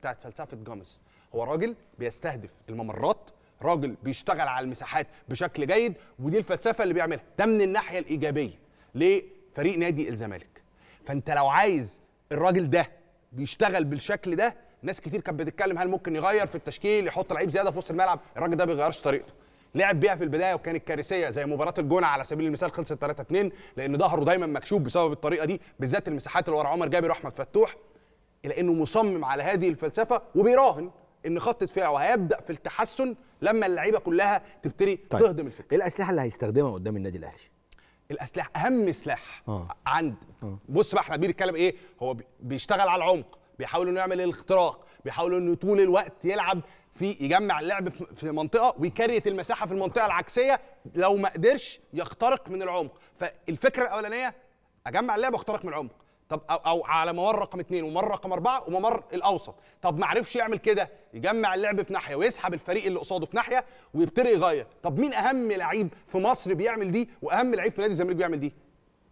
بتاعت فلسفه جامز هو راجل بيستهدف الممرات راجل بيشتغل على المساحات بشكل جيد ودي الفلسفه اللي بيعملها ده من الناحيه الايجابيه لفريق نادي الزمالك فانت لو عايز الراجل ده بيشتغل بالشكل ده ناس كتير كانت بتتكلم هل ممكن يغير في التشكيل يحط لعيب زياده في وسط الملعب الراجل ده بيغيرش طريقته لعب بيها في البدايه وكانت كارثيه زي مباراه الجونه على سبيل المثال خلصت 3 2 لان ظهره دايما مكشوف بسبب الطريقه دي بالذات المساحات اللي ورا عمر جابر واحمد فتوح الا انه مصمم على هذه الفلسفه وبيراهن ان خط دفاعه هيبدا في التحسن لما اللعيبه كلها تبتدي طيب. تهضم الفكره ايه الاسلحه اللي هيستخدمها قدام النادي الاهلي الاسلحه اهم سلاح آه. عند آه. بص بقى احنا بنتكلم ايه هو بيشتغل على العمق بيحاول انه يعمل الاختراق بيحاول انه طول الوقت يلعب في يجمع اللعب في منطقه ويكريت المساحه في المنطقه العكسيه لو ما قدرش يخترق من العمق فالفكره الاولانيه اجمع اللعب واخترق من العمق طب او او على ممر رقم اثنين وممر رقم اربعه وممر الاوسط طب ما عرفش يعمل كده يجمع اللعب في ناحيه ويسحب الفريق اللي قصاده في ناحيه ويبتدي يغير طب مين اهم لعيب في مصر بيعمل دي واهم لعيب في نادي الزمالك بيعمل دي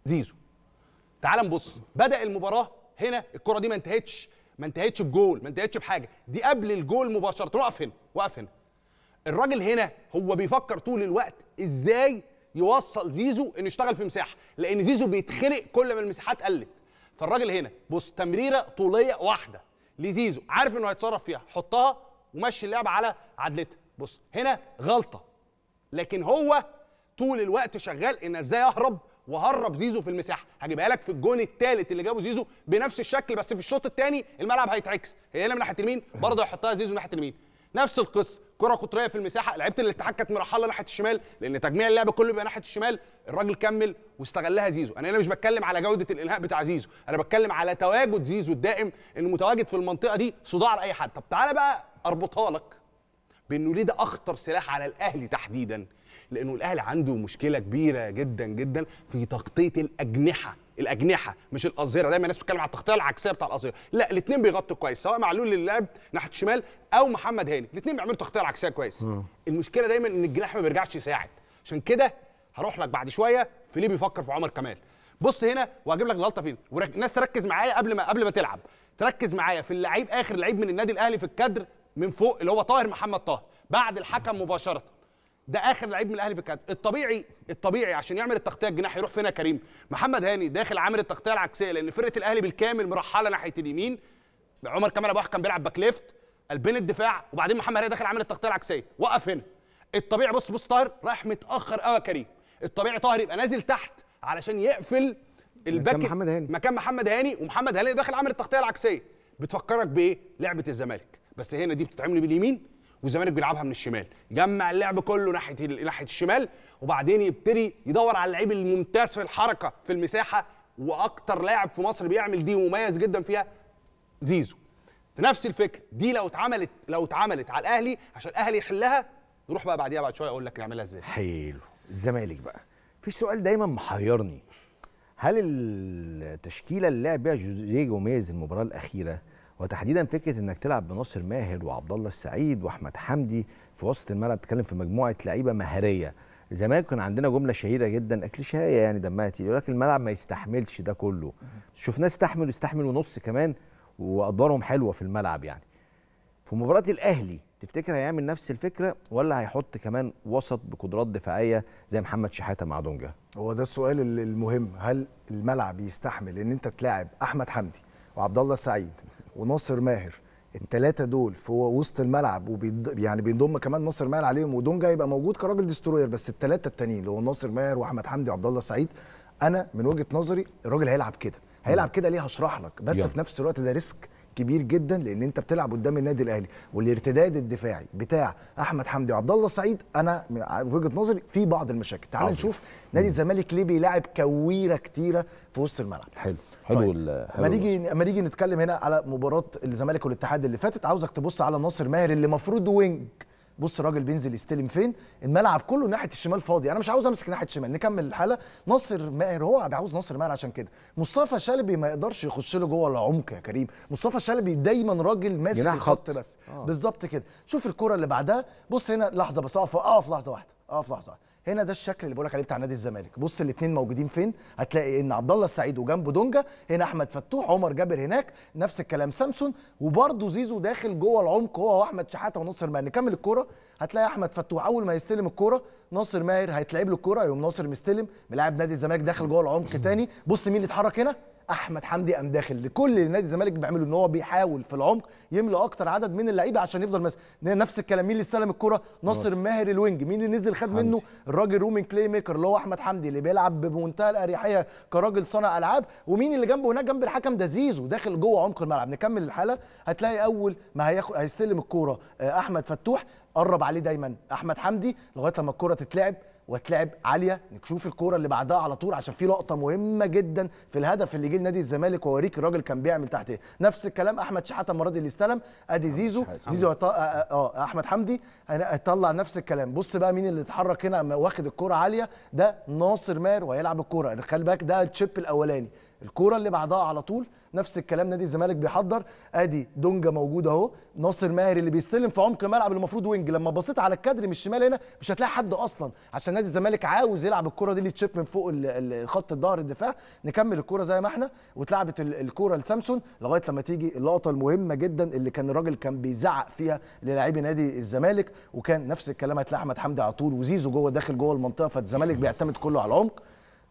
زيزو تعال نبص بدا المباراه هنا الكره دي ما انتهتش ما انتهتش بجول ما انتهتش بحاجه دي قبل الجول مباشره وقف هنا وقف هنا الراجل هنا هو بيفكر طول الوقت ازاي يوصل زيزو انه يشتغل في مساحه لان زيزو بيتخنق كل ما المساحات قلت فالراجل هنا بص تمريره طوليه واحده لزيزو عارف انه هيتصرف فيها حطها ومشي اللعب على عدلتها بص هنا غلطه لكن هو طول الوقت شغال ان ازاي اهرب وهرب زيزو في المساحه هجيبها لك في الجون الثالث اللي جابه زيزو بنفس الشكل بس في الشوط الثاني الملعب هيتعكس هي هنا من ناحيه اليمين برضه هيحطها زيزو ناحيه اليمين نفس القصه كره قطريه في المساحه لعيبه الاتحاد كانت مرحله ناحيه الشمال لان تجميع اللعب كله بيبقى ناحيه الشمال الراجل كمل واستغلها زيزو يعني انا هنا مش بتكلم على جوده الانهاء بتاع زيزو انا بتكلم على تواجد زيزو الدائم انه متواجد في المنطقه دي صداع لاي حد طب تعالى بقى اربطها لك بانه ليه ده اخطر سلاح على الاهلي تحديدا لانه الاهلي عنده مشكله كبيره جدا جدا في تغطيه الاجنحه الاجنحه مش الاظهره دايما الناس بتتكلم على التغطيه العكسيه بتاع الاظهره لا الاثنين بيغطوا كويس سواء معلول للاعب ناحيه الشمال او محمد هاني الاثنين بيعملوا تغطيه العكسيه كويس م. المشكله دايما ان الجناح ما بيرجعش يساعد عشان كده هروح لك بعد شويه في ليه بيفكر في عمر كمال بص هنا وهجيب لك الغلطه فين والناس تركز معايا قبل ما قبل ما تلعب تركز معايا في اللعيب اخر لعيب من النادي الاهلي في الكادر من فوق اللي هو طاهر محمد طاهر بعد الحكم مباشره ده اخر لعيب من الاهلي في الكات الطبيعي الطبيعي عشان يعمل التغطيه الجناح يروح فين يا كريم محمد هاني داخل عامل التغطيه العكسيه لان فرقه الاهلي بالكامل مرحله ناحيه اليمين عمر كمال ابو كان بيلعب باك ليفت قلبين الدفاع وبعدين محمد هاني داخل عامل التغطيه العكسيه وقف هنا الطبيعي بص بص طاهر رايح متاخر قوي يا كريم الطبيعي طاهر يبقى نازل تحت علشان يقفل الباك مكان محمد هاني مكان محمد هاني ومحمد هاني داخل عامل التغطيه العكسيه بتفكرك بايه لعبه الزمالك بس هنا دي بتتعمل باليمين والزمالك بيلعبها من الشمال جمع اللعب كله ناحيه ناحيه الشمال وبعدين يبتدي يدور على اللعيب الممتاز في الحركه في المساحه واكتر لاعب في مصر بيعمل دي ومميز جدا فيها زيزو في نفس الفكره دي لو اتعملت لو اتعملت على الاهلي عشان الاهلي يحلها نروح بقى بعديها بعد شويه اقول لك نعملها ازاي حلو الزمالك بقى في سؤال دايما محيرني هل التشكيله اللي لعب بيها جوزيه جوميز المباراه الاخيره وتحديدا فكره انك تلعب بناصر ماهر وعبد الله السعيد واحمد حمدي في وسط الملعب بتتكلم في مجموعه لعيبه مهاريه زمان كان عندنا جمله شهيره جدا كليشيهيه يعني دمها تقيل يقول لك الملعب ما يستحملش ده كله شفناه استحمل ويستحمل ونص كمان وادوارهم حلوه في الملعب يعني في مباراه الاهلي تفتكر هيعمل نفس الفكره ولا هيحط كمان وسط بقدرات دفاعيه زي محمد شحاته مع دونجا هو ده السؤال المهم هل الملعب يستحمل ان انت تلاعب احمد حمدي وعبد الله سعيد وناصر ماهر الثلاثه دول في وسط الملعب وبيض... يعني بينضم كمان ناصر ماهر عليهم ودونجا يبقى موجود كراجل ديستروير بس الثلاثه التانيين اللي هو ناصر ماهر واحمد حمدي وعبد الله سعيد انا من وجهه نظري الراجل هيلعب كده هيلعب كده ليه هشرح لك بس يعني. في نفس الوقت ده ريسك كبير جدا لان انت بتلعب قدام النادي الاهلي والارتداد الدفاعي بتاع احمد حمدي وعبد الله سعيد انا من وجهه نظري في بعض المشاكل تعال نشوف نادي الزمالك ليه بيلاعب كويره كتيره في وسط الملعب حلو حلو طيب. حلو اما نيجي اما نيجي نتكلم هنا على مباراه الزمالك والاتحاد اللي فاتت عاوزك تبص على ناصر ماهر اللي مفروض وينج بص الراجل بينزل يستلم فين الملعب كله ناحيه الشمال فاضي انا مش عاوز امسك ناحيه الشمال نكمل الحاله ناصر ماهر هو عاوز ناصر ماهر عشان كده مصطفى شلبي ما يقدرش يخش له جوه العمق يا كريم مصطفى شلبي دايما راجل ماسك الخط بس آه. بالظبط كده شوف الكره اللي بعدها بص هنا لحظه بس اقف اقف لحظه واحده اقف لحظه واحده هنا ده الشكل اللي بقولك عليه بتاع نادي الزمالك بص الاثنين موجودين فين هتلاقي ان عبد الله السعيد وجنبه دونجا هنا احمد فتوح عمر جابر هناك نفس الكلام سامسون وبرده زيزو داخل جوه العمق هو واحمد شحاته وناصر ماهر نكمل الكوره هتلاقي احمد فتوح اول ما يستلم الكوره ناصر ماهر هيتلعب له الكوره يقوم ناصر مستلم ملاعب نادي الزمالك داخل جوه العمق تاني بص مين اللي اتحرك هنا احمد حمدي قام داخل لكل اللي نادي الزمالك بيعمله ان هو بيحاول في العمق يملى اكتر عدد من اللعيبه عشان يفضل ماسك نفس الكلام مين اللي استلم الكره ناصر ماهر الوينج مين اللي نزل خد منه الراجل رومين كلي ميكر اللي هو احمد حمدي اللي بيلعب بمنتهى الاريحيه كراجل صانع العاب ومين اللي جنبه هناك جنب الحكم ده زيزو داخل جوه عمق الملعب نكمل الحاله هتلاقي اول ما هياخد هيستلم الكوره آه، احمد فتوح قرب عليه دايما احمد حمدي لغايه لما الكوره تتلعب واتلعب عاليه نشوف الكوره اللي بعدها على طول عشان في لقطه مهمه جدا في الهدف اللي جه لنادي الزمالك ووريك الراجل كان بيعمل تحت ايه نفس الكلام احمد شحاته المره دي اللي استلم ادي زيزو زيزو آه،, آه،, آه،, اه احمد حمدي هيطلع نفس الكلام بص بقى مين اللي اتحرك هنا واخد الكوره عاليه ده ناصر ماهر وهيلعب الكوره يعني خلي بالك ده التشيب الاولاني الكوره اللي بعدها على طول نفس الكلام نادي الزمالك بيحضر ادي دونجا موجود اهو ناصر ماهر اللي بيستلم في عمق الملعب المفروض وينج لما بصيت على الكادر من الشمال هنا مش هتلاقي حد اصلا عشان نادي الزمالك عاوز يلعب الكره دي اللي تشيب من فوق خط الظهر الدفاع نكمل الكره زي ما احنا واتلعبت الكره لسامسون لغايه لما تيجي اللقطه المهمه جدا اللي كان الراجل كان بيزعق فيها للاعبي نادي الزمالك وكان نفس الكلام هتلاقي احمد حمدي على طول وزيزو جوه داخل جوه المنطقه فالزمالك بيعتمد كله على العمق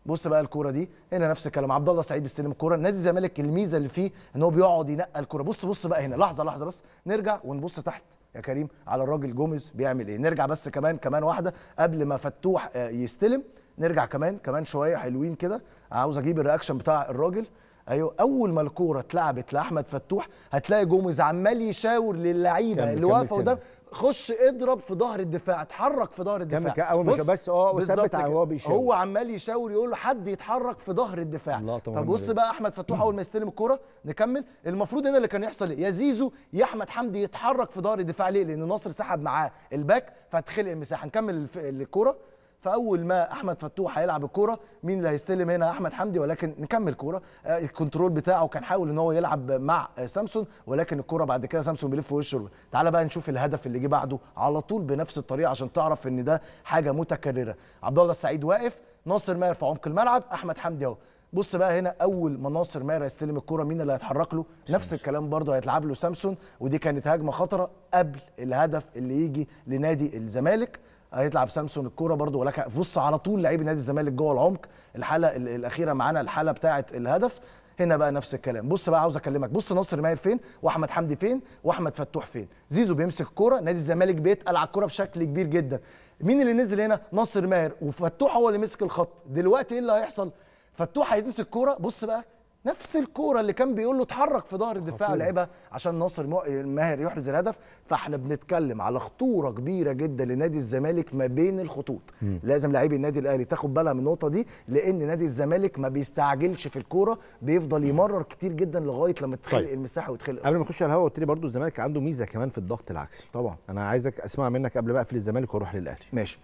بص بقى الكوره دي هنا نفس الكلام عبد الله سعيد بيستلم الكوره نادي الزمالك الميزه اللي فيه ان هو بيقعد ينقى الكوره بص بص بقى هنا لحظه لحظه بس نرجع ونبص تحت يا كريم على الراجل جوميز بيعمل ايه نرجع بس كمان كمان واحده قبل ما فتوح آه، يستلم نرجع كمان كمان شويه حلوين كده عاوز اجيب الرياكشن بتاع الراجل ايوه اول ما الكوره اتلعبت لاحمد فتوح هتلاقي جوميز عمال يشاور للعيبه اللي واقفه قدام خش اضرب في ظهر الدفاع اتحرك في ظهر الدفاع كان اول ما بس اه وثبت هو بيشاور هو عمال يشاور يقول له حد يتحرك في ظهر الدفاع فبص بقى احمد فتوح اول ما يستلم الكوره نكمل المفروض هنا اللي كان يحصل يا زيزو يا احمد حمدي يتحرك في ظهر الدفاع ليه لان ناصر سحب معاه الباك فتخلق المساحه نكمل الكوره فاول ما احمد فتوح هيلعب الكوره مين اللي هيستلم هنا احمد حمدي ولكن نكمل كوره آه، الكنترول بتاعه كان حاول ان هو يلعب مع سامسون ولكن الكوره بعد كده سامسون بيلف وشه تعال بقى نشوف الهدف اللي جه بعده على طول بنفس الطريقه عشان تعرف ان ده حاجه متكرره عبد الله السعيد واقف ناصر ماهر في عمق الملعب احمد حمدي اهو بص بقى هنا اول ما ناصر ماهر هيستلم الكوره مين اللي هيتحرك له سمسون. نفس الكلام برده هيتلعب له سامسون ودي كانت هجمه خطره قبل الهدف اللي يجي لنادي الزمالك هيلعب سامسون الكوره برضو ولك بص على طول لعيب نادي الزمالك جوه العمق الحاله الاخيره معانا الحاله بتاعه الهدف هنا بقى نفس الكلام بص بقى عاوز اكلمك بص ناصر ماهر فين واحمد حمدي فين واحمد فتوح فين زيزو بيمسك الكوره نادي الزمالك بيتقل على الكوره بشكل كبير جدا مين اللي نزل هنا ناصر ماهر وفتوح هو اللي مسك الخط دلوقتي ايه اللي هيحصل فتوح هيمسك الكوره بص بقى نفس الكوره اللي كان بيقول له اتحرك في ظهر الدفاع لعبها عشان ناصر ماهر يحرز الهدف فاحنا بنتكلم على خطوره كبيره جدا لنادي الزمالك ما بين الخطوط م. لازم لاعبي النادي الاهلي تاخد بالها من النقطه دي لان نادي الزمالك ما بيستعجلش في الكوره بيفضل يمرر كتير جدا لغايه لما تخلق طيب. المساحه وتخلق قبل ما نخش على الهواء قلت لي برضه الزمالك عنده ميزه كمان في الضغط العكسي طبعا انا عايزك اسمع منك قبل ما اقفل الزمالك واروح للاهلي ماشي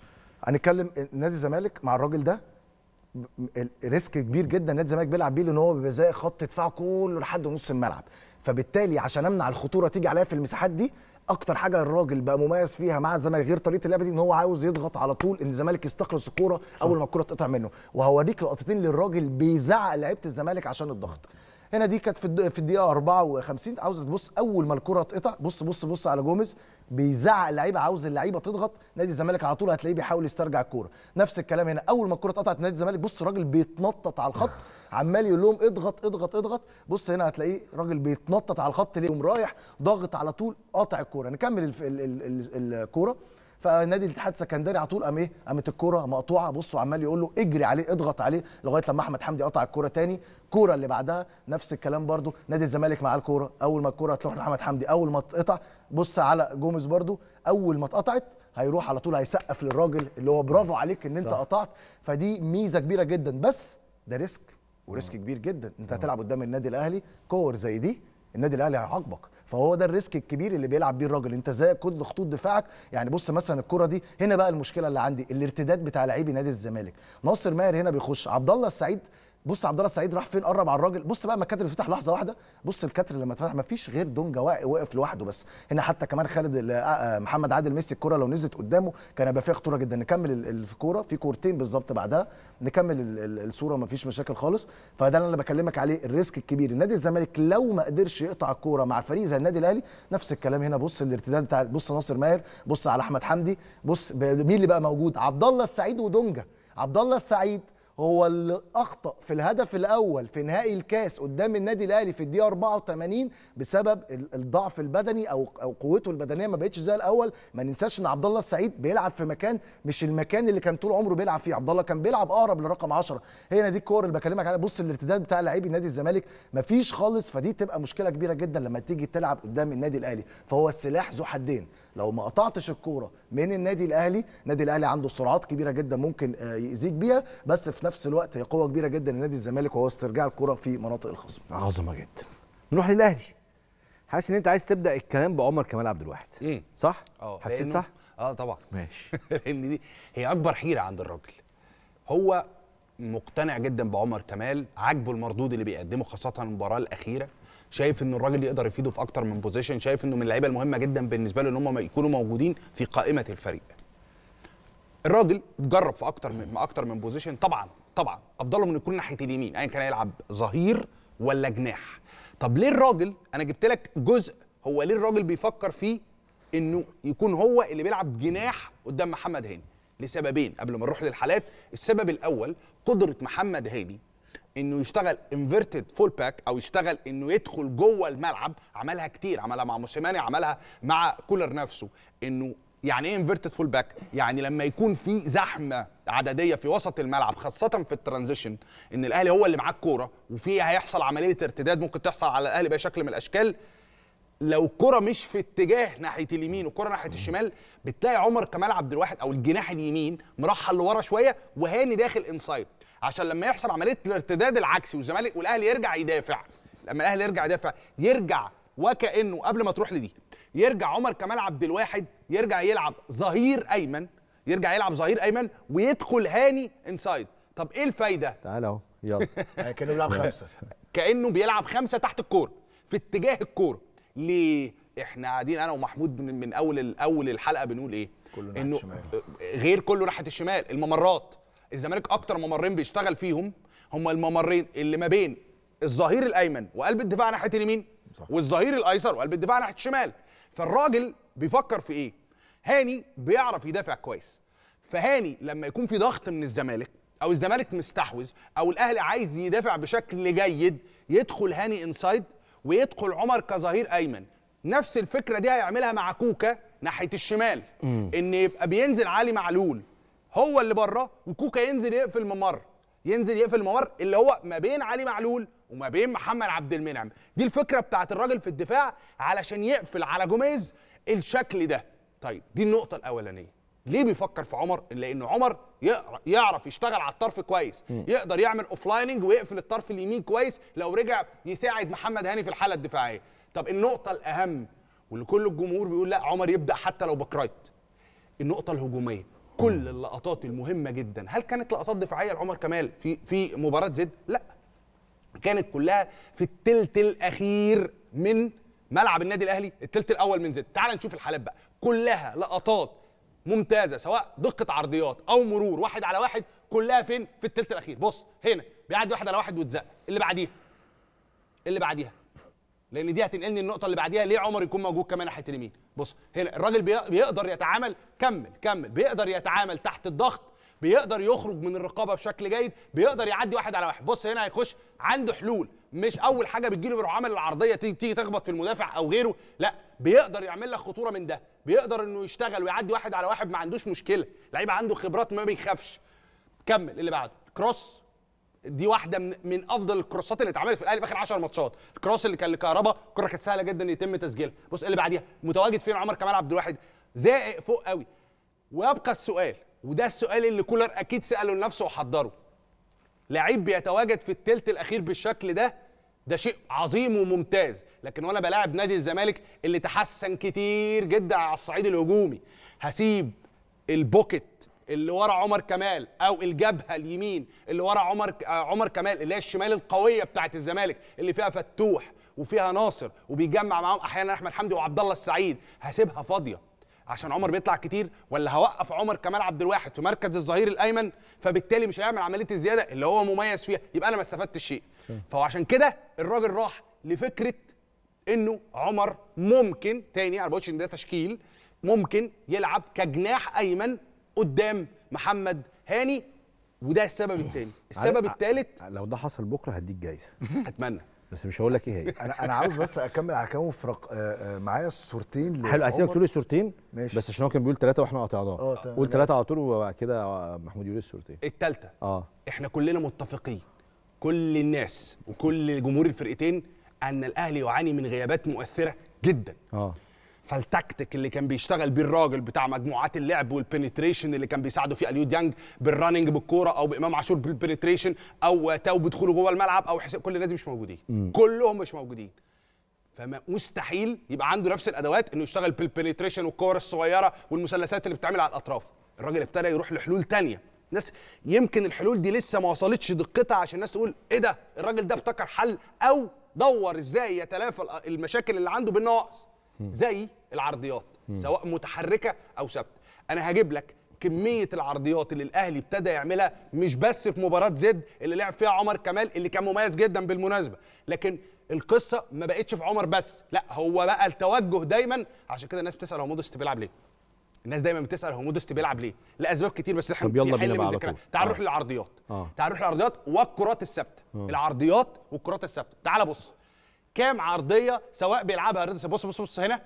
هنتكلم نادي الزمالك مع الراجل ده ريسك كبير جدا نادي الزمالك بيلعب بيه لان هو بيبقى زي خط دفاعه كله لحد نص الملعب فبالتالي عشان امنع الخطوره تيجي عليا في المساحات دي اكتر حاجه الراجل بقى مميز فيها مع الزمالك غير طريقه اللعب دي ان هو عاوز يضغط على طول ان الزمالك يستخلص الكوره اول ما الكوره تقطع منه وهوريك لقطتين للراجل بيزعق لعيبه الزمالك عشان الضغط هنا دي كانت في في الدقيقه 54 عاوز تبص اول ما الكره اتقطع بص بص بص على جوميز بيزعق اللعيبه عاوز اللعيبه تضغط نادي الزمالك على طول هتلاقيه بيحاول يسترجع الكوره نفس الكلام هنا اول ما الكوره اتقطعت نادي الزمالك بص الراجل بيتنطط على الخط عمال يقول لهم اضغط اضغط اضغط بص هنا هتلاقيه راجل بيتنطط على الخط ليه رايح ضاغط على طول قاطع الكوره نكمل الكوره فنادي الاتحاد السكندري على طول قام ايه قامت الكوره مقطوعه بصوا عمال يقول له اجري عليه اضغط عليه لغايه لما احمد حمدي قطع الكوره تاني الكوره اللي بعدها نفس الكلام برده نادي الزمالك معاه الكوره اول ما الكوره هتروح لاحمد حمدي اول ما تقطع بص على جوميز برده اول ما اتقطعت هيروح على طول هيسقف للراجل اللي هو برافو عليك ان انت صح. قطعت فدي ميزه كبيره جدا بس ده ريسك وريسك آه. كبير جدا انت آه. هتلعب قدام النادي الاهلي كور زي دي النادي الاهلي هيعاقبك فهو ده الريسك الكبير اللي بيلعب بيه الراجل انت ازاي كل خطوط دفاعك يعني بص مثلا الكره دي هنا بقى المشكله اللي عندي الارتداد بتاع لعيبي نادي الزمالك ناصر ماهر هنا بيخش عبد الله السعيد بص عبد الله السعيد راح فين قرب على الراجل بص بقى ما اللي اتفتح لحظه واحده بص الكاتر لما اتفتح ما فيش غير دونجا واقف لوحده بس هنا حتى كمان خالد محمد عادل ميسي الكره لو نزلت قدامه كان هيبقى فيها خطوره جدا نكمل الكوره في كورتين بالظبط بعدها نكمل الصوره ما فيش مشاكل خالص فده اللي انا بكلمك عليه الريسك الكبير النادي الزمالك لو ما قدرش يقطع الكوره مع فريق زي النادي الاهلي نفس الكلام هنا بص الارتداد بتاع بص ناصر ماهر بص على احمد حمدي بص مين اللي بقى موجود عبد الله السعيد ودونجا عبد الله السعيد هو اللي اخطا في الهدف الاول في نهائي الكاس قدام النادي الاهلي في الدقيقه 84 بسبب الضعف البدني او او قوته البدنيه ما بقتش زي الاول ما ننساش ان عبد الله السعيد بيلعب في مكان مش المكان اللي كان طول عمره بيلعب فيه عبد الله كان بيلعب اقرب لرقم 10 هنا دي الكور اللي بكلمك عليها بص الارتداد بتاع لعيبي نادي الزمالك ما فيش خالص فدي تبقى مشكله كبيره جدا لما تيجي تلعب قدام النادي الاهلي فهو السلاح ذو حدين لو ما قطعتش الكوره من النادي الاهلي النادي الاهلي عنده سرعات كبيره جدا ممكن آه، يأذيك بيها بس في نفس الوقت هي قوه كبيره جدا لنادي الزمالك وهو استرجاع الكوره في مناطق الخصم عظمه جدا نروح للاهلي حاسس ان انت عايز تبدا الكلام بعمر كمال عبد الواحد صح اه حسيت صح اه طبعا ماشي لان دي هي اكبر حيره عند الراجل هو مقتنع جدا بعمر كمال عاجبه المردود اللي بيقدمه خاصه المباراه الاخيره شايف ان الراجل يقدر يفيده في اكتر من بوزيشن شايف انه من اللعيبه المهمه جدا بالنسبه له ان هم يكونوا موجودين في قائمه الفريق الراجل اتجرب في اكتر من اكتر من بوزيشن طبعا طبعا افضله من يكون ناحيه اليمين ايا يعني كان هيلعب ظهير ولا جناح طب ليه الراجل انا جبت لك جزء هو ليه الراجل بيفكر فيه انه يكون هو اللي بيلعب جناح قدام محمد هاني لسببين قبل ما نروح للحالات السبب الاول قدره محمد هاني انه يشتغل انفيرتد فول باك او يشتغل انه يدخل جوه الملعب عملها كتير عملها مع موسيماني عملها مع كولر نفسه انه يعني ايه انفيرتد فول باك يعني لما يكون في زحمه عدديه في وسط الملعب خاصه في الترانزيشن ان الاهلي هو اللي معاه الكوره وفي هيحصل عمليه ارتداد ممكن تحصل على الاهلي باي شكل من الاشكال لو الكره مش في اتجاه ناحيه اليمين وكره ناحيه الشمال بتلاقي عمر كمال عبد الواحد او الجناح اليمين مرحل لورا شويه وهاني داخل انسايد عشان لما يحصل عمليه الارتداد العكسي والزمالك والاهلي يرجع يدافع لما الاهلي يرجع يدافع يرجع وكانه قبل ما تروح لدي يرجع عمر كمال عبد الواحد يرجع يلعب ظهير ايمن يرجع يلعب ظهير ايمن ويدخل هاني انسايد طب ايه الفايده تعال اهو يلا كانه بيلعب خمسه كانه بيلعب خمسه تحت الكوره في اتجاه الكوره ليه احنا قاعدين انا ومحمود من, من اول اول الحلقه بنقول ايه كله ناحيه الشمال غير كله ناحيه الشمال الممرات الزمالك اكتر ممرين بيشتغل فيهم هم الممرين اللي ما بين الظهير الايمن وقلب الدفاع ناحيه اليمين والظهير الايسر وقلب الدفاع ناحيه الشمال فالراجل بيفكر في ايه هاني بيعرف يدافع كويس فهاني لما يكون في ضغط من الزمالك او الزمالك مستحوذ او الاهلي عايز يدافع بشكل جيد يدخل هاني انسايد ويدخل عمر كظهير ايمن نفس الفكره دي هيعملها مع كوكا ناحيه الشمال مم. ان يبقى بينزل علي معلول هو اللي بره وكوكا ينزل يقفل الممر ينزل يقفل الممر اللي هو ما بين علي معلول وما بين محمد عبد المنعم دي الفكره بتاعت الراجل في الدفاع علشان يقفل على جوميز الشكل ده طيب دي النقطه الاولانيه ليه بيفكر في عمر لان عمر يعرف يشتغل على الطرف كويس يقدر يعمل اوف لايننج ويقفل الطرف اليمين كويس لو رجع يساعد محمد هاني في الحاله الدفاعيه طب النقطه الاهم واللي كل الجمهور بيقول لا عمر يبدا حتى لو باك رايت النقطه الهجوميه كل اللقطات المهمه جدا هل كانت لقطات دفاعيه لعمر كمال في في مباراه زد لا كانت كلها في الثلث الاخير من ملعب النادي الاهلي الثلث الاول من زد تعال نشوف الحالات بقى كلها لقطات ممتازه سواء دقه عرضيات او مرور واحد على واحد كلها فين في الثلث الاخير بص هنا بيعدي واحد على واحد واتزق اللي بعديها اللي بعديها لان دي هتنقلني النقطه اللي بعديها ليه عمر يكون موجود كمان ناحيه اليمين بص هنا الراجل بيقدر يتعامل كمل كمل بيقدر يتعامل تحت الضغط بيقدر يخرج من الرقابه بشكل جيد بيقدر يعدي واحد على واحد بص هنا هيخش عنده حلول مش اول حاجه بتجيله بيروح عامل العرضيه تيجي تيجي تخبط في المدافع او غيره لا بيقدر يعمل لك خطوره من ده بيقدر انه يشتغل ويعدي واحد على واحد ما عندوش مشكله لعيب عنده خبرات ما بيخافش كمل اللي بعده كروس دي واحده من, من افضل الكروسات اللي اتعملت في الاهلي في اخر 10 ماتشات الكروس اللي كان لكهربا الكره كانت سهله جدا يتم تسجيلها بص اللي بعديها متواجد فين عمر كمال عبد الواحد زائق فوق قوي ويبقى السؤال وده السؤال اللي كولر اكيد ساله لنفسه وحضره لعيب بيتواجد في الثلث الاخير بالشكل ده ده شيء عظيم وممتاز لكن وانا بلاعب نادي الزمالك اللي تحسن كتير جدا على الصعيد الهجومي هسيب البوكيت اللي ورا عمر كمال او الجبهه اليمين اللي ورا عمر آه، عمر كمال اللي هي الشمال القويه بتاعه الزمالك اللي فيها فتوح وفيها ناصر وبيجمع معاهم احيانا احمد حمدي وعبد الله السعيد هسيبها فاضيه عشان عمر بيطلع كتير ولا هوقف عمر كمال عبد الواحد في مركز الظهير الايمن فبالتالي مش هيعمل عمليه الزياده اللي هو مميز فيها يبقى انا ما استفدتش شيء فهو عشان كده الراجل راح لفكره انه عمر ممكن تاني انا بقولش ان ده تشكيل ممكن يلعب كجناح ايمن قدام محمد هاني وده السبب الثاني السبب الثالث لو ده حصل بكره هديك جايزه اتمنى بس مش هقول لك ايه هي انا انا عاوز بس اكمل على كلامه وفرق آه، آه، معايا الصورتين حلو عايزينك تقول الصورتين ماشي بس عشان هو كان بيقول ثلاثه واحنا قطعناه آه، قول ثلاثه على طول وبعد كده محمود يقول الصورتين الثالثه اه احنا كلنا متفقين كل الناس وكل جمهور الفرقتين ان الاهلي يعاني من غيابات مؤثره جدا اه فالتكتيك اللي كان بيشتغل بيه الراجل بتاع مجموعات اللعب والبنتريشن اللي كان بيساعده فيه اليو ديانج بالرننج بالكوره او بامام عاشور بالبنتريشن او تاو بدخوله جوه الملعب او حسين كل الناس مش موجودين م. كلهم مش موجودين فمستحيل يبقى عنده نفس الادوات انه يشتغل بالبنتريشن والكور الصغيره والمثلثات اللي بتتعمل على الاطراف الراجل ابتدى يروح لحلول تانية ناس يمكن الحلول دي لسه ما وصلتش دقتها عشان الناس تقول ايه ده الراجل ده ابتكر حل او دور ازاي يتلافى المشاكل اللي عنده بالنواقص زي العرضيات سواء متحركه او ثابته انا هجيب لك كميه العرضيات اللي الاهلي ابتدى يعملها مش بس في مباراه زد اللي لعب فيها عمر كمال اللي كان مميز جدا بالمناسبه لكن القصه ما بقتش في عمر بس لا هو بقى التوجه دايما عشان كده الناس بتسال هو مودست بيلعب ليه الناس دايما بتسال هو مودست بيلعب ليه لاسباب كتير بس احنا يلا بينا بقى تعال آه. نروح للعرضيات آه. تعال نروح للعرضيات والكرات الثابته آه. العرضيات والكرات الثابته تعال بص كام عرضيه سواء بيلعبها رضا بص بص بص هنا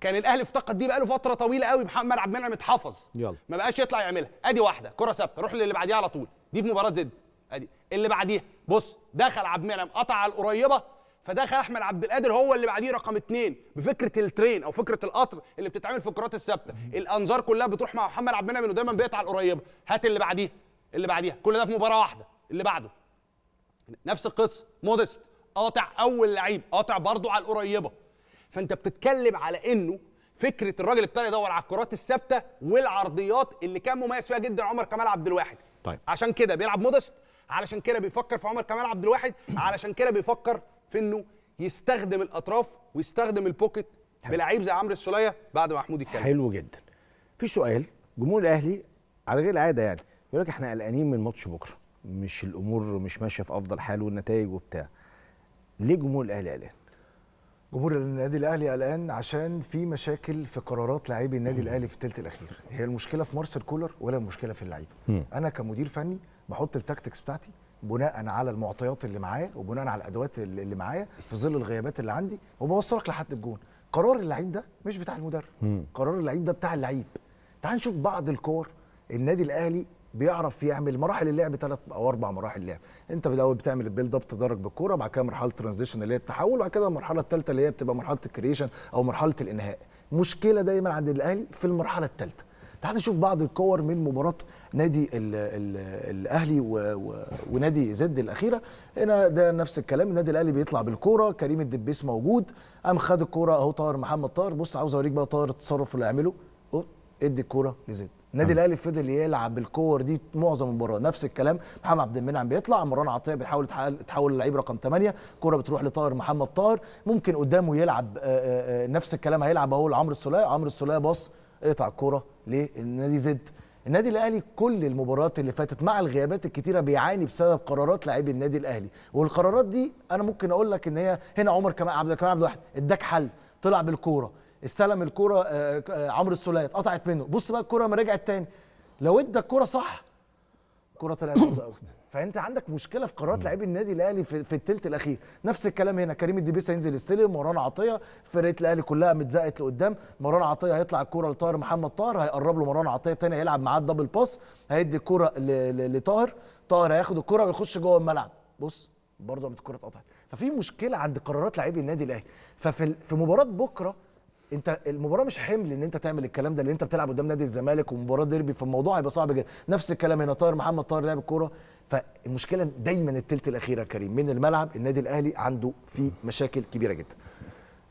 كان الاهلي افتقد دي بقاله فتره طويله قوي محمد عبد المنعم اتحفظ يلا ما بقاش يطلع يعملها ادي واحده كره ثابته روح للي بعديها على طول دي في مباراه زد ادي اللي بعديها بص دخل عبد المنعم قطع على القريبه فدخل احمد عبد القادر هو اللي بعديه رقم اثنين بفكره الترين او فكره القطر اللي بتتعمل في الكرات الثابته الانظار كلها بتروح مع محمد عبد المنعم انه دايما بيقطع القريبه هات اللي بعديها اللي بعديها كل ده في مباراه واحده اللي بعده نفس القصه مودست قاطع اول لعيب قاطع برضه على القريبه فانت بتتكلم على انه فكره الراجل ابتدى يدور على الكرات الثابته والعرضيات اللي كان مميز فيها جدا عمر كمال عبد الواحد طيب عشان كده بيلعب مودست علشان كده بيفكر في عمر كمال عبد الواحد علشان كده بيفكر في انه يستخدم الاطراف ويستخدم البوكيت بلعيب زي عمرو السوليه بعد محمود يتكلم حلو جدا في سؤال جمهور الاهلي على غير العاده يعني يقول لك احنا قلقانين من ماتش بكره مش الامور مش ماشيه في افضل حال والنتائج وبتاع ليه جمهور الاهلي قلقان؟ جمهور النادي الاهلي قلقان عشان في مشاكل في قرارات لاعبي النادي الاهلي في الثلث الاخير هي المشكله في مارسيل كولر ولا المشكله في اللعيبه انا كمدير فني بحط التاكتكس بتاعتي بناء على المعطيات اللي معايا وبناء على الادوات اللي معايا في ظل الغيابات اللي عندي وبوصلك لحد الجون قرار اللعيب ده مش بتاع المدرب قرار اللعيب ده بتاع اللعيب تعال نشوف بعض الكور النادي الاهلي بيعرف يعمل مراحل اللعب ثلاث او اربع مراحل لعب انت بالاول بتعمل البيلد اب تدرج بالكوره بعد كده مرحله ترانزيشن اللي هي التحول وبعد كده المرحله الثالثه اللي هي بتبقى مرحله الكريشن او مرحله الانهاء مشكله دايما عند الاهلي في المرحله الثالثه تعال نشوف بعض الكور من مباراه نادي الـ الـ الاهلي و و ونادي زد الاخيره هنا ده نفس الكلام النادي الاهلي بيطلع بالكوره كريم الدبيس موجود قام خد الكوره اهو طاهر محمد طاهر بص عاوز اوريك بقى طاهر التصرف اللي عمله ادي الكوره لزد النادي نعم. الاهلي فضل يلعب بالكور دي معظم المباراه نفس الكلام محمد عبد المنعم بيطلع مروان عطيه بيحاول تحول لعيب رقم 8 كره بتروح لطاهر محمد طاهر ممكن قدامه يلعب آآ آه، آآ آه، آه، نفس الكلام هيلعب اهو لعمرو السلاي عمرو السلاي باص اقطع ليه للنادي زد النادي الاهلي كل المباريات اللي فاتت مع الغيابات الكتيره بيعاني بسبب قرارات لاعبي النادي الاهلي والقرارات دي انا ممكن اقول لك ان هي هنا عمر كمال عبد الكريم عبد الواحد اداك حل طلع بالكوره استلم الكرة آه، آه، عمرو السولية اتقطعت منه بص بقى الكرة ما رجعت تاني لو ادى الكرة صح الكرة طلعت اوت فانت عندك مشكله في قرارات لعيب النادي الاهلي في, الثلث الاخير نفس الكلام هنا كريم الدبيس هينزل السلم مروان عطيه فرقه الاهلي كلها متزقت لقدام مروان عطيه هيطلع الكوره لطاهر محمد طاهر هيقرب له مروان عطيه تاني هيلعب معاه الدبل باس هيدي الكوره لطاهر طاهر هياخد الكوره ويخش جوه الملعب بص برضه الكوره اتقطعت ففي مشكله عند قرارات لعيب النادي الاهلي ففي في مباراه بكره انت المباراه مش حمل ان انت تعمل الكلام ده لان انت بتلعب قدام نادي الزمالك ومباراه ديربي فالموضوع هيبقى صعب جدا نفس الكلام هنا طاهر محمد طاهر لعب الكوره فالمشكله دايما الثلث الاخيره يا كريم من الملعب النادي الاهلي عنده فيه مشاكل كبيره جدا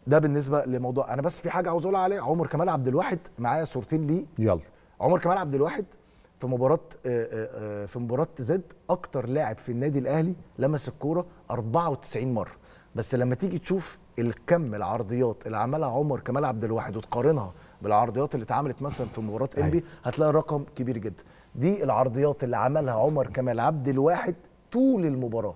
ده بالنسبه لموضوع انا بس في حاجه عاوز اقولها عليه عمر كمال عبد الواحد معايا صورتين ليه يلا عمر كمال عبد الواحد في مباراه آه، آه، آه، في مباراه زد اكتر لاعب في النادي الاهلي لمس الكوره 94 مره بس لما تيجي تشوف الكم العرضيات اللي عملها عمر كمال عبد الواحد وتقارنها بالعرضيات اللي اتعملت مثلا في مباراه انبي أيوة. هتلاقي رقم كبير جدا دي العرضيات اللي عملها عمر كمال عبد الواحد طول المباراه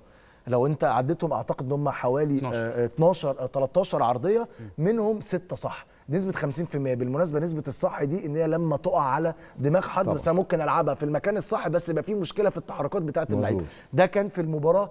لو انت عديتهم اعتقد ان هم حوالي 12 13 آه، آه، آه، عرضيه منهم سته صح نسبه 50% بالمناسبه نسبه الصح دي ان هي لما تقع على دماغ حد بس انا ممكن العبها في المكان الصح بس يبقى في مشكله في التحركات بتاعه اللعيبه ده كان في المباراه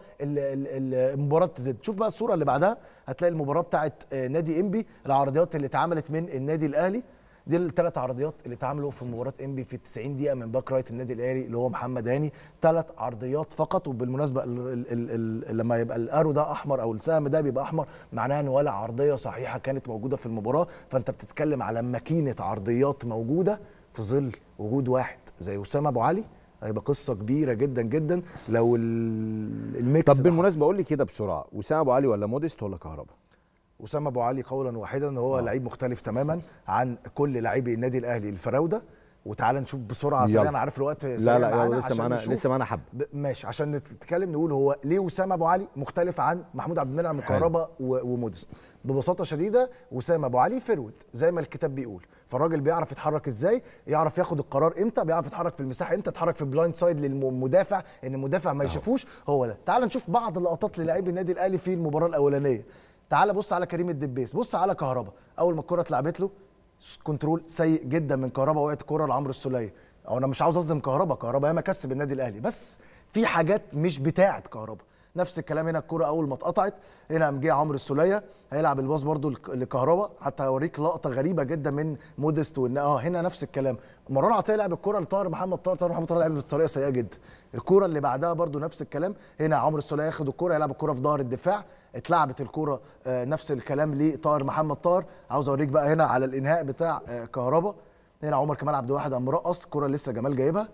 مباراه زد شوف بقى الصوره اللي بعدها هتلاقي المباراه بتاعه آه، نادي انبي العرضيات اللي اتعملت من النادي الاهلي دي الثلاث عرضيات اللي اتعملوا في مباراه انبي في 90 دقيقه من باك رايت النادي الاهلي اللي هو محمد هاني ثلاث عرضيات فقط وبالمناسبه الـ الـ الـ لما يبقى الارو ده احمر او السهم ده بيبقى احمر معناه ان ولا عرضيه صحيحه كانت موجوده في المباراه فانت بتتكلم على ماكينه عرضيات موجوده في ظل وجود واحد زي اسامه ابو علي هيبقى قصه كبيره جدا جدا لو الميكس طب بالمناسبه قول لي كده بسرعه اسامه ابو علي ولا موديست ولا كهربا اسامه ابو علي قولا واحدا ان هو آه. لعيب مختلف تماما عن كل لاعبي النادي الاهلي الفراوده وتعالى نشوف بسرعه سريع انا عارف الوقت لا لا معنا لسه معانا لسه معانا حب ماشي عشان نتكلم نقول هو ليه اسامه ابو علي مختلف عن محمود عبد المنعم كهربا ومودست ببساطه شديده اسامه ابو علي فرود زي ما الكتاب بيقول فالراجل بيعرف يتحرك ازاي يعرف ياخد القرار امتى بيعرف يتحرك في المساحه امتى يتحرك في البلايند سايد للمدافع ان المدافع ما يشوفوش هو ده تعال نشوف بعض اللقطات للاعيب النادي الاهلي في المباراه الاولانيه تعال بص على كريم الدبيس بص على كهربا اول ما الكره اتلعبت له كنترول سيء جدا من كهربا وقعت الكره لعمرو السوليه او انا مش عاوز اظلم كهربا كهربا ياما كسب النادي الاهلي بس في حاجات مش بتاعه كهربا نفس الكلام هنا الكرة أول ما اتقطعت هنا قام جه عمرو السولية هيلعب الباص برضو لكهربا حتى هوريك لقطة غريبة جدا من موديست وإن اه هنا نفس الكلام مروان عطية لعب الكرة لطاهر محمد طاهر طاهر محمد طاهر لعب بطريقة سيئة جدا الكرة اللي بعدها برضو نفس الكلام هنا عمرو السولية ياخد الكرة يلعب الكرة في ظهر الدفاع اتلعبت الكرة آه، نفس الكلام لطاهر محمد طاهر عاوز اوريك بقى هنا على الانهاء بتاع آه، كهربا هنا عمر كمال عبد الواحد قام رقص الكرة لسه جمال جايبها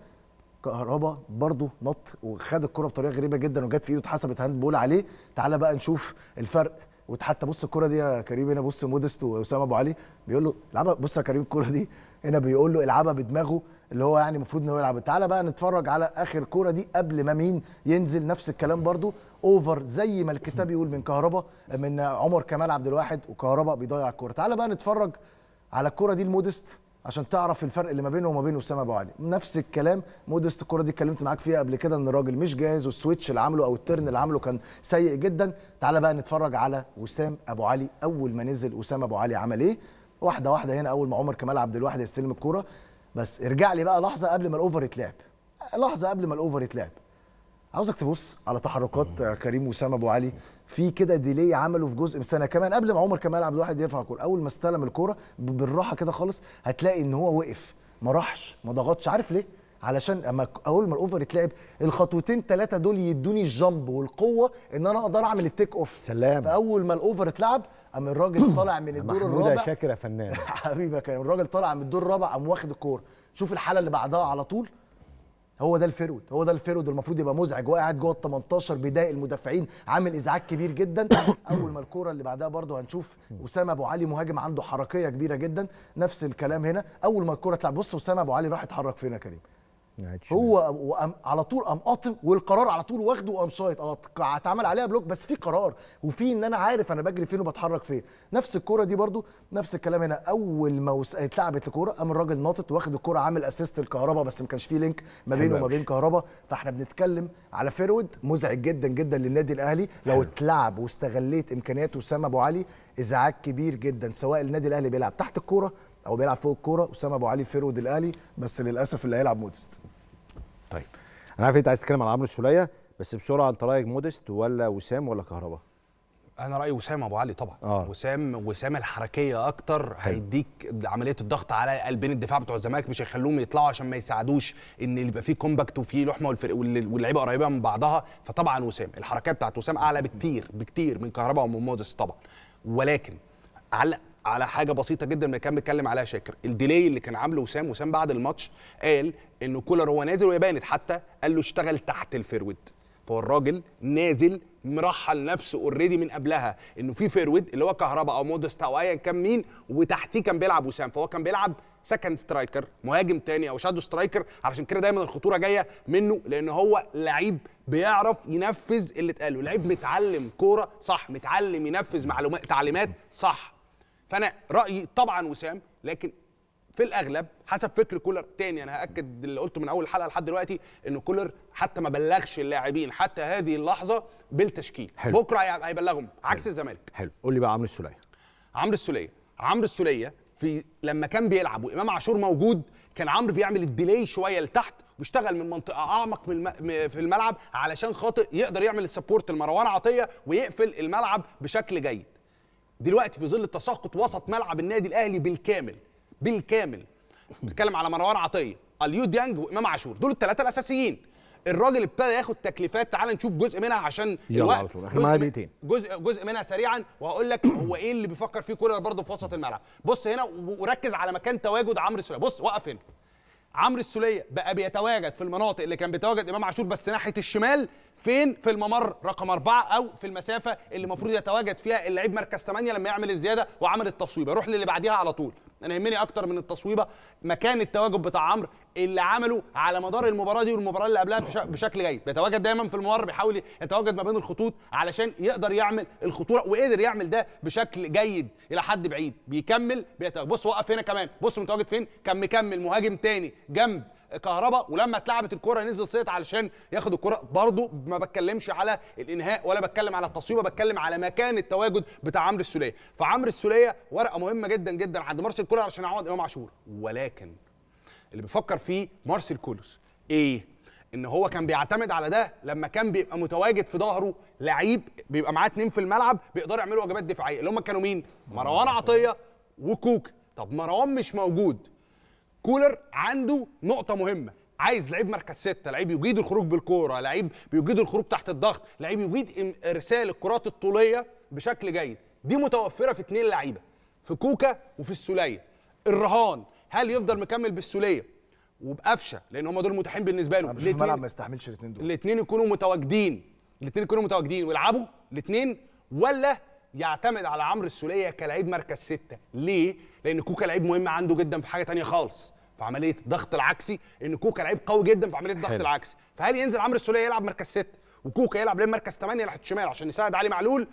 كهربا برضه نط وخد الكره بطريقه غريبه جدا وجت في ايده اتحسبت هاند بول عليه تعالى بقى نشوف الفرق وحتى بص الكره دي يا كريم هنا بص مودست واسامه ابو علي بيقول له العبها بص يا كريم الكره دي هنا بيقول له العبها بدماغه اللي هو يعني المفروض ان هو يلعب تعالى بقى نتفرج على اخر كوره دي قبل ما مين ينزل نفس الكلام برضه اوفر زي ما الكتاب بيقول من كهربا من عمر كمال عبد الواحد وكهربا بيضيع الكوره تعالى بقى نتفرج على الكوره دي المودست عشان تعرف الفرق اللي ما بينه وما بين اسامه ابو علي نفس الكلام مودست الكره دي اتكلمت معاك فيها قبل كده ان الراجل مش جاهز والسويتش اللي عامله او الترن اللي عامله كان سيء جدا تعال بقى نتفرج على وسام ابو علي اول ما نزل اسامه ابو علي عمل ايه واحده واحده هنا اول ما عمر كمال عبد الواحد يستلم الكوره بس ارجع لي بقى لحظه قبل ما الاوفر يتلعب لحظه قبل ما الاوفر يتلعب عاوزك تبص على تحركات كريم وسام ابو علي في كده ديلي عمله في جزء سنه كمان قبل ما عمر كمال عبد الواحد يرفع الكوره اول ما استلم الكوره بالراحه كده خالص هتلاقي ان هو وقف ما راحش ما ضغطش عارف ليه علشان اما اول ما الاوفر يتلعب الخطوتين ثلاثه دول يدوني الجامب والقوه ان انا اقدر اعمل التيك اوف سلام فاول ما الاوفر اتلعب قام الراجل طالع من الدور الرابع محمود شاكر يا فنان حبيبك الراجل طالع من الدور الرابع قام واخد الكوره شوف الحاله اللي بعدها على طول هو ده الفيرود هو ده الفيرود المفروض يبقى مزعج وقاعد جوه ال 18 بيضايق المدافعين عامل ازعاج كبير جدا اول ما الكوره اللي بعدها برضه هنشوف اسامه ابو علي مهاجم عنده حركيه كبيره جدا نفس الكلام هنا اول ما الكوره تلعب بص اسامه ابو علي راح اتحرك فين يا كريم هو وقام على طول قام قاطم والقرار على طول واخده وقام شايط اتعمل عليها بلوك بس في قرار وفي ان انا عارف انا بجري فين وبتحرك فين نفس الكوره دي برده نفس الكلام هنا اول ما اتلعبت الكوره قام الراجل ناطط واخد الكوره عامل اسيست الكهرباء بس ما كانش في لينك ما بينه وما بين كهرباء فاحنا بنتكلم على فيرود مزعج جدا جدا للنادي الاهلي لو اتلعب واستغليت امكانيات وسام ابو علي ازعاج كبير جدا سواء النادي الاهلي بيلعب تحت الكوره او بيلعب فوق الكوره اسامه ابو علي فيرود الاهلي بس للاسف اللي هيلعب موديست طيب انا عارف انت عايز تتكلم على عمرو السوليه بس بسرعه انت رايك موديست ولا وسام ولا كهربا انا رايي وسام ابو علي طبعا آه. وسام وسام الحركيه اكتر هيديك عمليه الضغط على قلبين الدفاع بتوع الزمالك مش هيخلوهم يطلعوا عشان ما يساعدوش ان يبقى فيه كومباكت وفيه لحمه واللعيبه قريبه من بعضها فطبعا وسام الحركيه بتاعت وسام اعلى بكتير بكتير من كهربا ومن مودست طبعا ولكن علق على حاجه بسيطه جدا ما كان بيتكلم عليها شاكر الديلي اللي كان عامله وسام وسام بعد الماتش قال ان كولر هو نازل وهي بانت حتى قال له اشتغل تحت الفيرود فهو الراجل نازل مرحل نفسه اوريدي من قبلها انه في فيرود اللي هو كهرباء او مودست او ايا كان مين وتحتيه كان بيلعب وسام فهو كان بيلعب سكند سترايكر مهاجم تاني او شادو سترايكر علشان كده دايما الخطوره جايه منه لان هو لعيب بيعرف ينفذ اللي اتقال له لعيب متعلم كوره صح متعلم ينفذ معلومات تعليمات صح فانا رايي طبعا وسام لكن في الاغلب حسب فكر كولر تاني انا هاكد اللي قلته من اول الحلقه لحد دلوقتي ان كولر حتى ما بلغش اللاعبين حتى هذه اللحظه بالتشكيل حلو. بكره هيبلغهم عكس حلو. الزمالك حلو قول لي بقى عمرو السوليه عمرو السوليه عمرو السوليه في لما كان بيلعب وامام عاشور موجود كان عمرو بيعمل الديلي شويه لتحت بيشتغل من منطقه اعمق من الم... في الملعب علشان خاطر يقدر يعمل السبورت لمروان عطيه ويقفل الملعب بشكل جيد دلوقتي في ظل التساقط وسط ملعب النادي الاهلي بالكامل بالكامل بتكلم على مروان عطيه اليو ديانج وامام عاشور دول الثلاثه الاساسيين الراجل ابتدى ياخد تكليفات تعال نشوف جزء منها عشان الوقت احنا معانا دقيقتين جزء جزء منها سريعا وهقول لك هو ايه اللي بيفكر فيه كولر برضه في وسط الملعب بص هنا وركز على مكان تواجد عمرو سليمان بص وقف هنا عمرو السوليه بقى بيتواجد في المناطق اللي كان بيتواجد امام عاشور بس ناحيه الشمال فين في الممر رقم أربعة أو في المسافة اللي المفروض يتواجد فيها اللعيب مركز 8 لما يعمل الزيادة وعمل التصويبة روح للي بعديها على طول انا يهمني اكتر من التصويبه مكان التواجد بتاع عمرو اللي عمله على مدار المباراه دي والمباراه اللي قبلها بشكل جيد بيتواجد دايما في الممر بيحاول يتواجد ما بين الخطوط علشان يقدر يعمل الخطوره وقدر يعمل ده بشكل جيد الى حد بعيد بيكمل بيتواجد بص وقف هنا كمان بص متواجد فين كان مكمل مهاجم تاني جنب كهربا ولما اتلعبت الكره نزل سيط علشان ياخد الكره برضه ما بتكلمش على الانهاء ولا بتكلم على التصويبه بتكلم على مكان التواجد بتاع عمرو السوليه فعمرو السوليه ورقه مهمه جدا جدا عند مارسيل كولر عشان يعوض امام عاشور ولكن اللي بيفكر فيه مارسيل كولر ايه ان هو كان بيعتمد على ده لما كان بيبقى متواجد في ظهره لعيب بيبقى معاه اتنين في الملعب بيقدروا يعملوا وجبات دفاعيه اللي هم كانوا مين مروان عطيه وكوك طب مروان مش موجود كولر عنده نقطه مهمه عايز لعيب مركز ستة لعيب يجيد الخروج بالكوره لعيب بيجيد الخروج تحت الضغط لعيب يجيد ارسال الكرات الطوليه بشكل جيد دي متوفره في اثنين لعيبه في كوكا وفي السوليه الرهان هل يفضل مكمل بالسوليه وبقفشه لان هم دول متاحين بالنسبه له الاثنين ما يستحملش الاثنين دول الاثنين يكونوا متواجدين الاثنين يكونوا متواجدين ويلعبوا الاثنين ولا يعتمد على عمرو السوليه كلاعب مركز سته ليه لان كوكا لعيب مهم عنده جدا في حاجه ثانيه خالص في عمليه الضغط العكسي ان كوكا لعيب قوي جدا في عمليه الضغط العكسي فهل ينزل عمرو السوليه يلعب مركز سته وكوكا يلعب ليه مركز ثمانية ناحيه الشمال عشان يساعد علي معلول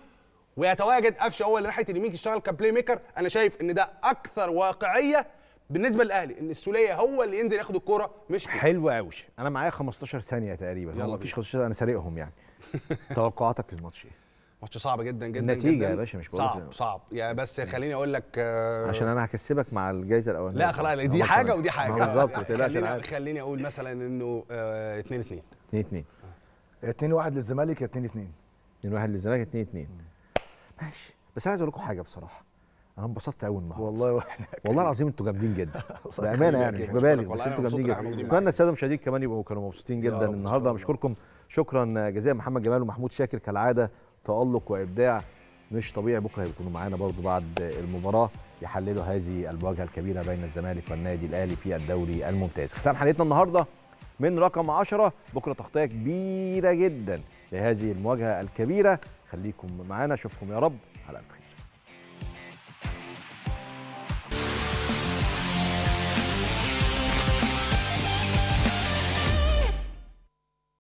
ويتواجد قفشه هو اللي ناحيه اليمين يشتغل كبلاي ميكر انا شايف ان ده اكثر واقعيه بالنسبه للاهلي ان السوليه هو اللي ينزل ياخد الكوره مش حلو قوي انا معايا 15 ثانيه تقريبا يلا مفيش 15 انا سارقهم يعني توقعاتك للماتش ايه ماتش صعب جدا جدا النتيجه جداً. يا باشا مش بقول صعب صعب يعني بس خليني اقول لك آه عشان انا هكسبك مع الجائزه الاولانيه لا خلاص دي حاجه ودي حاجه بالظبط خليني, خليني اقول مثلا انه 2 2 2 2 2 1 للزمالك يا 2 2 2 1 للزمالك 2 2 ماشي بس عايز اقول لكم حاجه بصراحه انا انبسطت قوي النهارده والله وحنا والله العظيم انتوا جامدين جدا بامانه يعني مش ببالغ بس انتوا جامدين جدا اتمنى الساده المشاهدين كمان يبقوا كانوا مبسوطين جدا النهارده بشكركم شكرا آه، جزيلا محمد جمال ومحمود شاكر كالعاده تالق وابداع مش طبيعي بكره هيكونوا معانا برضو بعد المباراه يحللوا هذه المواجهة الكبيره بين الزمالك والنادي الاهلي في الدوري الممتاز ختام حلقتنا النهارده من رقم 10 بكره تغطيه كبيره جدا لهذه المواجهه الكبيره خليكم معانا اشوفكم يا رب على الف